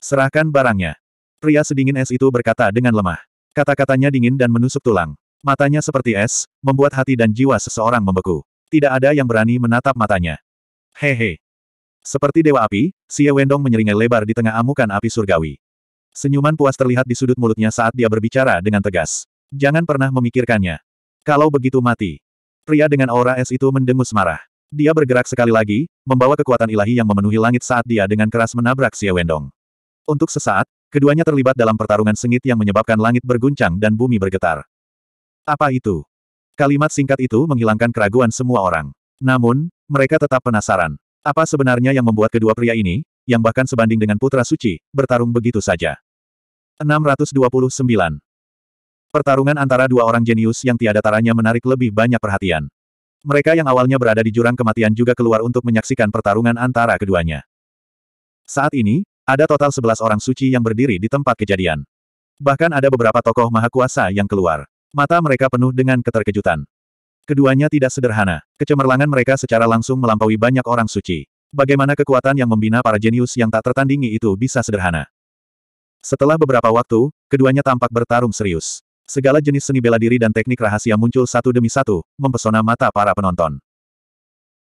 Serahkan barangnya. Pria sedingin es itu berkata dengan lemah. Kata-katanya dingin dan menusuk tulang. Matanya seperti es, membuat hati dan jiwa seseorang membeku. Tidak ada yang berani menatap matanya. Hehe. Seperti dewa api, Xie Wendong menyeringai lebar di tengah amukan api surgawi. Senyuman puas terlihat di sudut mulutnya saat dia berbicara dengan tegas. Jangan pernah memikirkannya. Kalau begitu mati. Pria dengan aura es itu mendengus marah. Dia bergerak sekali lagi, membawa kekuatan ilahi yang memenuhi langit saat dia dengan keras menabrak Xie Wendong. Untuk sesaat, keduanya terlibat dalam pertarungan sengit yang menyebabkan langit berguncang dan bumi bergetar. Apa itu? Kalimat singkat itu menghilangkan keraguan semua orang. Namun, mereka tetap penasaran. Apa sebenarnya yang membuat kedua pria ini, yang bahkan sebanding dengan putra suci, bertarung begitu saja? 629. Pertarungan antara dua orang jenius yang tiada taranya menarik lebih banyak perhatian. Mereka yang awalnya berada di jurang kematian juga keluar untuk menyaksikan pertarungan antara keduanya. Saat ini, ada total 11 orang suci yang berdiri di tempat kejadian. Bahkan ada beberapa tokoh maha kuasa yang keluar. Mata mereka penuh dengan keterkejutan. Keduanya tidak sederhana. Kecemerlangan mereka secara langsung melampaui banyak orang suci. Bagaimana kekuatan yang membina para jenius yang tak tertandingi itu bisa sederhana. Setelah beberapa waktu, keduanya tampak bertarung serius. Segala jenis seni bela diri dan teknik rahasia muncul satu demi satu, mempesona mata para penonton.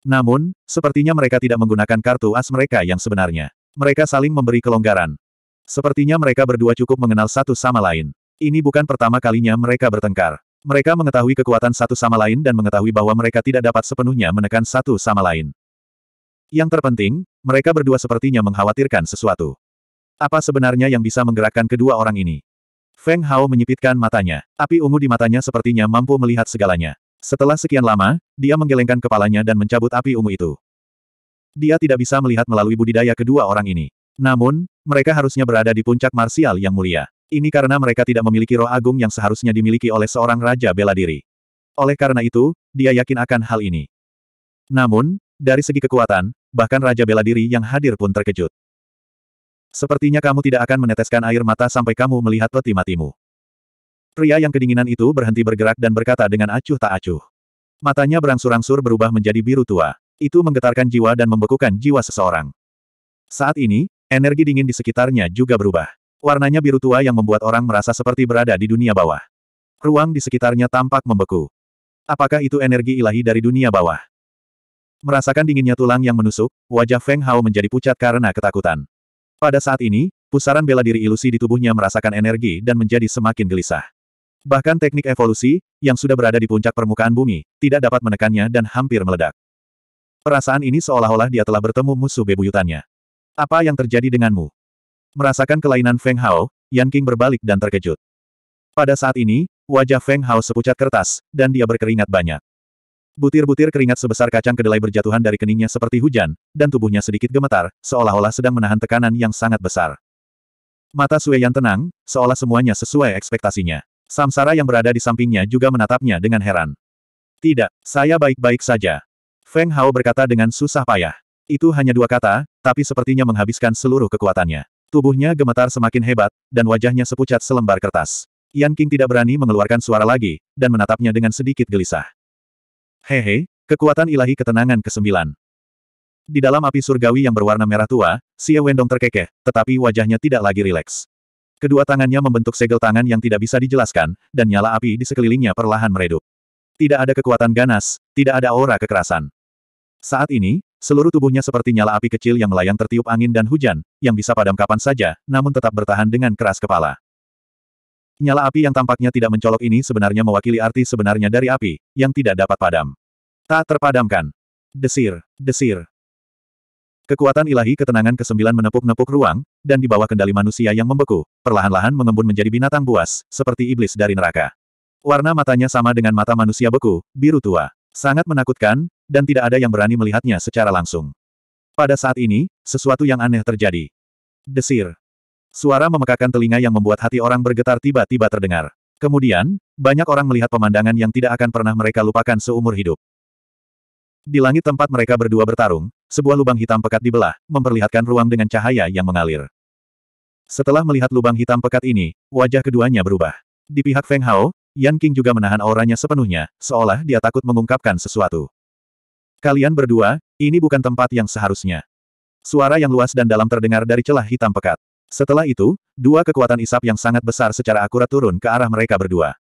Namun, sepertinya mereka tidak menggunakan kartu as mereka yang sebenarnya. Mereka saling memberi kelonggaran. Sepertinya mereka berdua cukup mengenal satu sama lain. Ini bukan pertama kalinya mereka bertengkar. Mereka mengetahui kekuatan satu sama lain dan mengetahui bahwa mereka tidak dapat sepenuhnya menekan satu sama lain. Yang terpenting, mereka berdua sepertinya mengkhawatirkan sesuatu. Apa sebenarnya yang bisa menggerakkan kedua orang ini? Feng Hao menyipitkan matanya. Api ungu di matanya sepertinya mampu melihat segalanya. Setelah sekian lama, dia menggelengkan kepalanya dan mencabut api ungu itu. Dia tidak bisa melihat melalui budidaya kedua orang ini. Namun, mereka harusnya berada di puncak marsial yang mulia. Ini karena mereka tidak memiliki roh agung yang seharusnya dimiliki oleh seorang raja bela diri. Oleh karena itu, dia yakin akan hal ini. Namun, dari segi kekuatan, bahkan raja bela diri yang hadir pun terkejut. Sepertinya kamu tidak akan meneteskan air mata sampai kamu melihat peti matimu. Pria yang kedinginan itu berhenti bergerak dan berkata dengan acuh tak acuh. Matanya berangsur-angsur berubah menjadi biru tua. Itu menggetarkan jiwa dan membekukan jiwa seseorang. Saat ini, energi dingin di sekitarnya juga berubah. Warnanya biru tua yang membuat orang merasa seperti berada di dunia bawah. Ruang di sekitarnya tampak membeku. Apakah itu energi ilahi dari dunia bawah? Merasakan dinginnya tulang yang menusuk, wajah Feng Hao menjadi pucat karena ketakutan. Pada saat ini, pusaran bela diri ilusi di tubuhnya merasakan energi dan menjadi semakin gelisah. Bahkan teknik evolusi, yang sudah berada di puncak permukaan bumi, tidak dapat menekannya dan hampir meledak. Perasaan ini seolah-olah dia telah bertemu musuh bebuyutannya. Apa yang terjadi denganmu? Merasakan kelainan Feng Hao, Yan King berbalik dan terkejut. Pada saat ini, wajah Feng Hao sepucat kertas, dan dia berkeringat banyak. Butir-butir keringat sebesar kacang kedelai berjatuhan dari keningnya seperti hujan, dan tubuhnya sedikit gemetar, seolah-olah sedang menahan tekanan yang sangat besar. Mata Sue yang tenang, seolah semuanya sesuai ekspektasinya. Samsara yang berada di sampingnya juga menatapnya dengan heran. Tidak, saya baik-baik saja. Feng Hao berkata dengan susah payah. Itu hanya dua kata, tapi sepertinya menghabiskan seluruh kekuatannya. Tubuhnya gemetar semakin hebat, dan wajahnya sepucat selembar kertas. Yan King tidak berani mengeluarkan suara lagi, dan menatapnya dengan sedikit gelisah. Hehe, kekuatan ilahi ketenangan ke kesembilan. Di dalam api surgawi yang berwarna merah tua, Xie Wendong terkekeh, tetapi wajahnya tidak lagi rileks. Kedua tangannya membentuk segel tangan yang tidak bisa dijelaskan, dan nyala api di sekelilingnya perlahan meredup. Tidak ada kekuatan ganas, tidak ada aura kekerasan. Saat ini, Seluruh tubuhnya seperti nyala api kecil yang melayang tertiup angin dan hujan, yang bisa padam kapan saja, namun tetap bertahan dengan keras kepala. Nyala api yang tampaknya tidak mencolok ini sebenarnya mewakili arti sebenarnya dari api, yang tidak dapat padam. Tak terpadamkan. Desir, desir. Kekuatan ilahi ketenangan kesembilan menepuk-nepuk ruang, dan di bawah kendali manusia yang membeku, perlahan-lahan mengembun menjadi binatang buas, seperti iblis dari neraka. Warna matanya sama dengan mata manusia beku, biru tua. Sangat menakutkan, dan tidak ada yang berani melihatnya secara langsung. Pada saat ini, sesuatu yang aneh terjadi. Desir. Suara memekakan telinga yang membuat hati orang bergetar tiba-tiba terdengar. Kemudian, banyak orang melihat pemandangan yang tidak akan pernah mereka lupakan seumur hidup. Di langit tempat mereka berdua bertarung, sebuah lubang hitam pekat dibelah, memperlihatkan ruang dengan cahaya yang mengalir. Setelah melihat lubang hitam pekat ini, wajah keduanya berubah. Di pihak Feng Hao, Yan King juga menahan auranya sepenuhnya, seolah dia takut mengungkapkan sesuatu. Kalian berdua, ini bukan tempat yang seharusnya. Suara yang luas dan dalam terdengar dari celah hitam pekat. Setelah itu, dua kekuatan isap yang sangat besar secara akurat turun ke arah mereka berdua.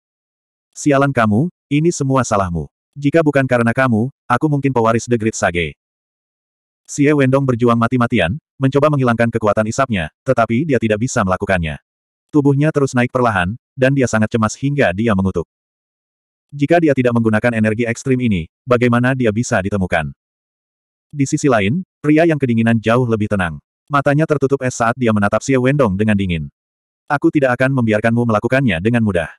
Sialan kamu, ini semua salahmu. Jika bukan karena kamu, aku mungkin pewaris The Great Sage. Xie Wendong berjuang mati-matian, mencoba menghilangkan kekuatan isapnya, tetapi dia tidak bisa melakukannya. Tubuhnya terus naik perlahan, dan dia sangat cemas hingga dia mengutuk. Jika dia tidak menggunakan energi ekstrim ini, bagaimana dia bisa ditemukan? Di sisi lain, pria yang kedinginan jauh lebih tenang. Matanya tertutup es saat dia menatap Xie Wendong dengan dingin. Aku tidak akan membiarkanmu melakukannya dengan mudah.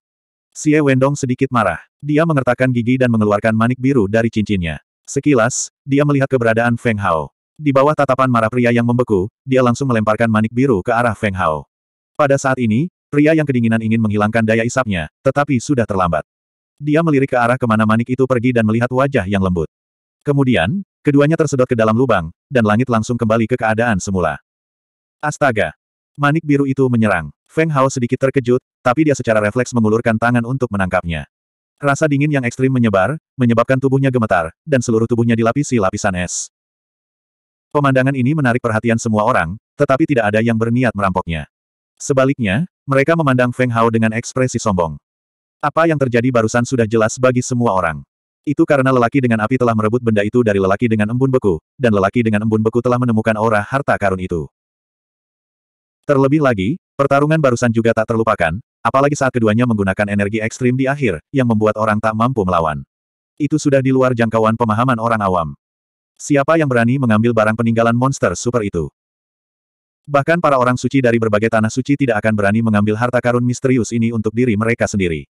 Xie Wendong sedikit marah. Dia mengertakkan gigi dan mengeluarkan manik biru dari cincinnya. Sekilas, dia melihat keberadaan Feng Hao. Di bawah tatapan marah pria yang membeku, dia langsung melemparkan manik biru ke arah Feng Hao. Pada saat ini, pria yang kedinginan ingin menghilangkan daya isapnya, tetapi sudah terlambat. Dia melirik ke arah kemana manik itu pergi dan melihat wajah yang lembut. Kemudian, keduanya tersedot ke dalam lubang, dan langit langsung kembali ke keadaan semula. Astaga! Manik biru itu menyerang. Feng Hao sedikit terkejut, tapi dia secara refleks mengulurkan tangan untuk menangkapnya. Rasa dingin yang ekstrim menyebar, menyebabkan tubuhnya gemetar, dan seluruh tubuhnya dilapisi lapisan es. Pemandangan ini menarik perhatian semua orang, tetapi tidak ada yang berniat merampoknya. Sebaliknya, mereka memandang Feng Hao dengan ekspresi sombong. Apa yang terjadi barusan sudah jelas bagi semua orang. Itu karena lelaki dengan api telah merebut benda itu dari lelaki dengan embun beku, dan lelaki dengan embun beku telah menemukan aura harta karun itu. Terlebih lagi, pertarungan barusan juga tak terlupakan, apalagi saat keduanya menggunakan energi ekstrim di akhir, yang membuat orang tak mampu melawan. Itu sudah di luar jangkauan pemahaman orang awam. Siapa yang berani mengambil barang peninggalan monster super itu? Bahkan para orang suci dari berbagai tanah suci tidak akan berani mengambil harta karun misterius ini untuk diri mereka sendiri.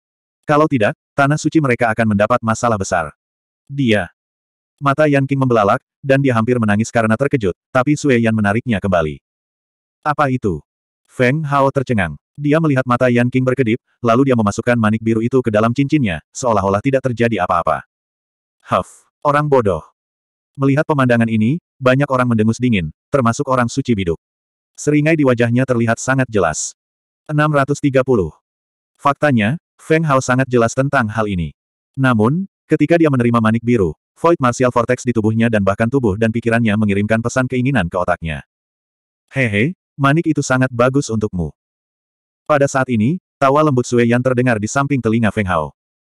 Kalau tidak, tanah suci mereka akan mendapat masalah besar. Dia. Mata Yan King membelalak, dan dia hampir menangis karena terkejut, tapi Sue Yan menariknya kembali. Apa itu? Feng Hao tercengang. Dia melihat mata Yan King berkedip, lalu dia memasukkan manik biru itu ke dalam cincinnya, seolah-olah tidak terjadi apa-apa. Huff, orang bodoh. Melihat pemandangan ini, banyak orang mendengus dingin, termasuk orang suci biduk. Seringai di wajahnya terlihat sangat jelas. 630. Faktanya, Feng Hao sangat jelas tentang hal ini. Namun, ketika dia menerima manik biru, Void Martial Vortex di tubuhnya dan bahkan tubuh dan pikirannya mengirimkan pesan keinginan ke otaknya. Hehe, manik itu sangat bagus untukmu. Pada saat ini, tawa lembut Sue yang terdengar di samping telinga Feng Hao.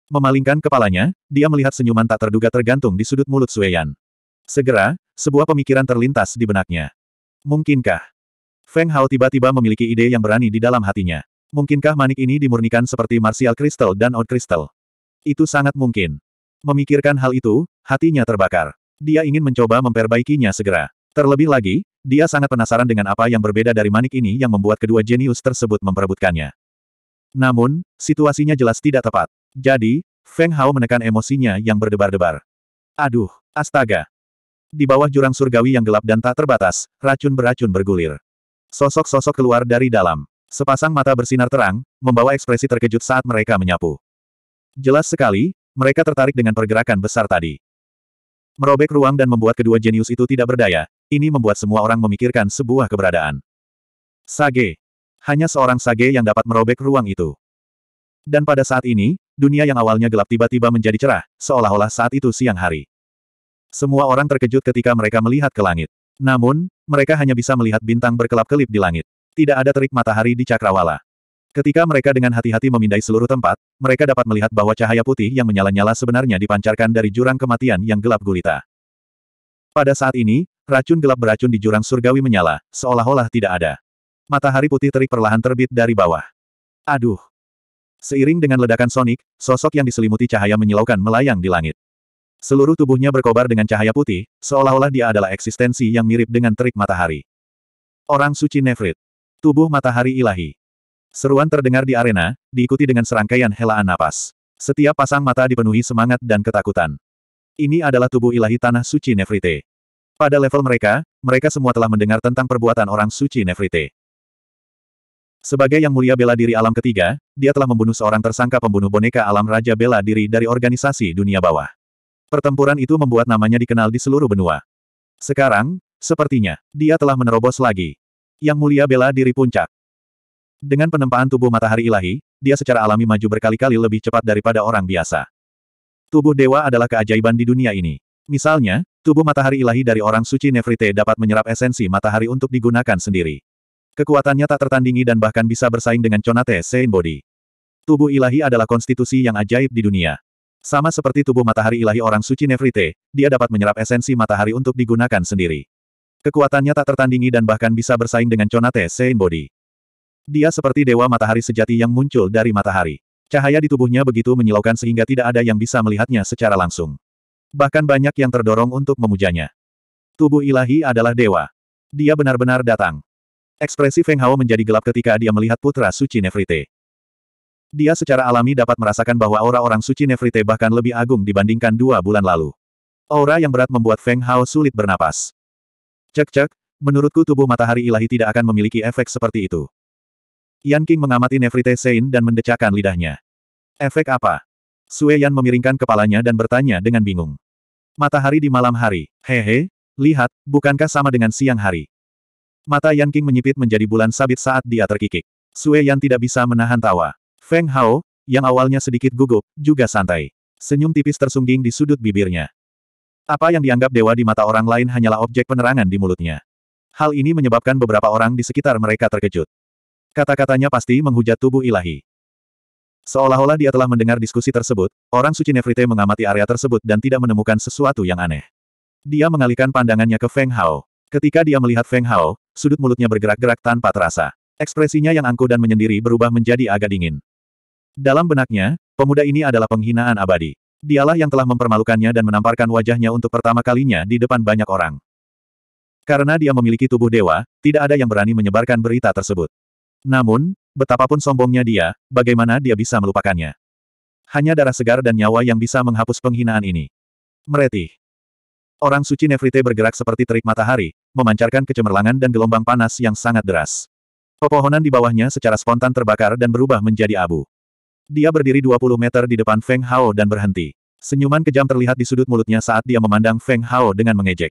Memalingkan kepalanya, dia melihat senyuman tak terduga tergantung di sudut mulut Sue Yan. Segera, sebuah pemikiran terlintas di benaknya. Mungkinkah? Feng Hao tiba-tiba memiliki ide yang berani di dalam hatinya. Mungkinkah manik ini dimurnikan seperti Martial Crystal dan Odd Crystal? Itu sangat mungkin. Memikirkan hal itu, hatinya terbakar. Dia ingin mencoba memperbaikinya segera. Terlebih lagi, dia sangat penasaran dengan apa yang berbeda dari manik ini yang membuat kedua jenius tersebut memperebutkannya. Namun, situasinya jelas tidak tepat. Jadi, Feng Hao menekan emosinya yang berdebar-debar. Aduh, astaga. Di bawah jurang surgawi yang gelap dan tak terbatas, racun beracun bergulir. Sosok-sosok keluar dari dalam. Sepasang mata bersinar terang, membawa ekspresi terkejut saat mereka menyapu. Jelas sekali, mereka tertarik dengan pergerakan besar tadi. Merobek ruang dan membuat kedua jenius itu tidak berdaya, ini membuat semua orang memikirkan sebuah keberadaan. Sage. Hanya seorang Sage yang dapat merobek ruang itu. Dan pada saat ini, dunia yang awalnya gelap tiba-tiba menjadi cerah, seolah-olah saat itu siang hari. Semua orang terkejut ketika mereka melihat ke langit. Namun, mereka hanya bisa melihat bintang berkelap-kelip di langit. Tidak ada terik matahari di Cakrawala. Ketika mereka dengan hati-hati memindai seluruh tempat, mereka dapat melihat bahwa cahaya putih yang menyala-nyala sebenarnya dipancarkan dari jurang kematian yang gelap gulita. Pada saat ini, racun gelap beracun di jurang surgawi menyala, seolah-olah tidak ada. Matahari putih terik perlahan terbit dari bawah. Aduh! Seiring dengan ledakan sonik, sosok yang diselimuti cahaya menyilaukan melayang di langit. Seluruh tubuhnya berkobar dengan cahaya putih, seolah-olah dia adalah eksistensi yang mirip dengan terik matahari. Orang suci Nefrit. Tubuh matahari ilahi. Seruan terdengar di arena, diikuti dengan serangkaian helaan napas. Setiap pasang mata dipenuhi semangat dan ketakutan. Ini adalah tubuh ilahi tanah suci Nefrite. Pada level mereka, mereka semua telah mendengar tentang perbuatan orang suci Nefrite. Sebagai yang mulia bela diri alam ketiga, dia telah membunuh seorang tersangka pembunuh boneka alam Raja Bela Diri dari organisasi dunia bawah. Pertempuran itu membuat namanya dikenal di seluruh benua. Sekarang, sepertinya, dia telah menerobos lagi. Yang mulia bela diri puncak. Dengan penempaan tubuh matahari ilahi, dia secara alami maju berkali-kali lebih cepat daripada orang biasa. Tubuh dewa adalah keajaiban di dunia ini. Misalnya, tubuh matahari ilahi dari orang suci Nefrite dapat menyerap esensi matahari untuk digunakan sendiri. Kekuatannya tak tertandingi dan bahkan bisa bersaing dengan Conate Saint Body. Tubuh ilahi adalah konstitusi yang ajaib di dunia. Sama seperti tubuh matahari ilahi orang suci Nefrite, dia dapat menyerap esensi matahari untuk digunakan sendiri. Kekuatannya tak tertandingi dan bahkan bisa bersaing dengan Conate Seinbody. Dia seperti dewa matahari sejati yang muncul dari matahari. Cahaya di tubuhnya begitu menyilaukan sehingga tidak ada yang bisa melihatnya secara langsung. Bahkan banyak yang terdorong untuk memujanya. Tubuh ilahi adalah dewa. Dia benar-benar datang. Ekspresi Feng Hao menjadi gelap ketika dia melihat putra suci Nefrite. Dia secara alami dapat merasakan bahwa aura orang suci Nefrite bahkan lebih agung dibandingkan dua bulan lalu. Aura yang berat membuat Feng Hao sulit bernapas. Cek-cek, menurutku tubuh matahari ilahi tidak akan memiliki efek seperti itu. Yan King mengamati Nefrite Sein dan mendecakkan lidahnya. Efek apa? Sue Yan memiringkan kepalanya dan bertanya dengan bingung. Matahari di malam hari, hehe, lihat, bukankah sama dengan siang hari? Mata Yan King menyipit menjadi bulan sabit saat dia terkikik. Sue Yan tidak bisa menahan tawa. Feng Hao, yang awalnya sedikit gugup, juga santai. Senyum tipis tersungging di sudut bibirnya. Apa yang dianggap dewa di mata orang lain hanyalah objek penerangan di mulutnya. Hal ini menyebabkan beberapa orang di sekitar mereka terkejut. Kata-katanya pasti menghujat tubuh ilahi. Seolah-olah dia telah mendengar diskusi tersebut, orang suci Nefrite mengamati area tersebut dan tidak menemukan sesuatu yang aneh. Dia mengalihkan pandangannya ke Feng Hao. Ketika dia melihat Feng Hao, sudut mulutnya bergerak-gerak tanpa terasa. Ekspresinya yang angkuh dan menyendiri berubah menjadi agak dingin. Dalam benaknya, pemuda ini adalah penghinaan abadi. Dialah yang telah mempermalukannya dan menamparkan wajahnya untuk pertama kalinya di depan banyak orang. Karena dia memiliki tubuh dewa, tidak ada yang berani menyebarkan berita tersebut. Namun, betapapun sombongnya dia, bagaimana dia bisa melupakannya? Hanya darah segar dan nyawa yang bisa menghapus penghinaan ini. Mereti, Orang suci Nefrite bergerak seperti terik matahari, memancarkan kecemerlangan dan gelombang panas yang sangat deras. Pepohonan di bawahnya secara spontan terbakar dan berubah menjadi abu. Dia berdiri 20 meter di depan Feng Hao dan berhenti. Senyuman kejam terlihat di sudut mulutnya saat dia memandang Feng Hao dengan mengejek.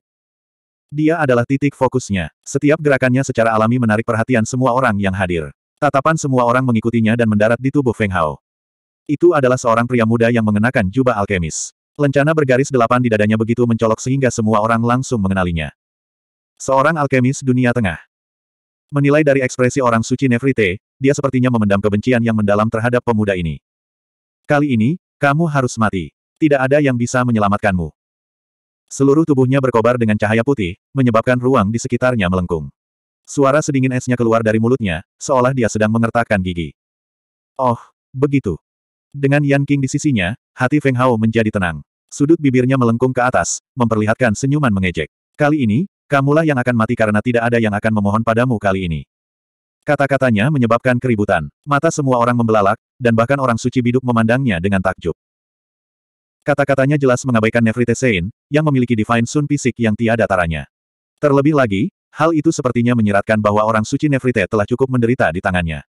Dia adalah titik fokusnya. Setiap gerakannya secara alami menarik perhatian semua orang yang hadir. Tatapan semua orang mengikutinya dan mendarat di tubuh Feng Hao. Itu adalah seorang pria muda yang mengenakan jubah alkemis. Lencana bergaris delapan di dadanya begitu mencolok sehingga semua orang langsung mengenalinya. Seorang alkemis dunia tengah. Menilai dari ekspresi orang suci Nefrite, dia sepertinya memendam kebencian yang mendalam terhadap pemuda ini. Kali ini, kamu harus mati. Tidak ada yang bisa menyelamatkanmu. Seluruh tubuhnya berkobar dengan cahaya putih, menyebabkan ruang di sekitarnya melengkung. Suara sedingin esnya keluar dari mulutnya, seolah dia sedang mengertakkan gigi. Oh, begitu. Dengan Yan King di sisinya, hati Feng Hao menjadi tenang. Sudut bibirnya melengkung ke atas, memperlihatkan senyuman mengejek. Kali ini, Kamulah yang akan mati karena tidak ada yang akan memohon padamu kali ini. Kata-katanya menyebabkan keributan. Mata semua orang membelalak, dan bahkan orang suci biduk memandangnya dengan takjub. Kata-katanya jelas mengabaikan Nefrite Sein, yang memiliki Divine Sun fisik yang tiada taranya. Terlebih lagi, hal itu sepertinya menyeratkan bahwa orang suci Nefrite telah cukup menderita di tangannya.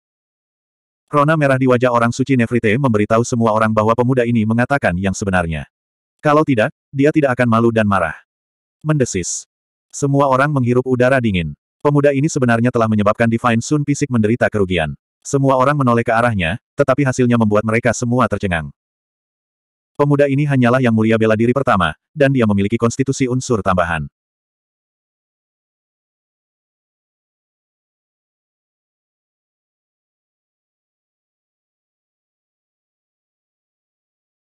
Rona merah di wajah orang suci Nefrite memberitahu semua orang bahwa pemuda ini mengatakan yang sebenarnya. Kalau tidak, dia tidak akan malu dan marah. Mendesis. Semua orang menghirup udara dingin. Pemuda ini sebenarnya telah menyebabkan Divine Sun Pisik menderita kerugian. Semua orang menoleh ke arahnya, tetapi hasilnya membuat mereka semua tercengang. Pemuda ini hanyalah yang mulia bela diri pertama, dan dia memiliki konstitusi unsur tambahan.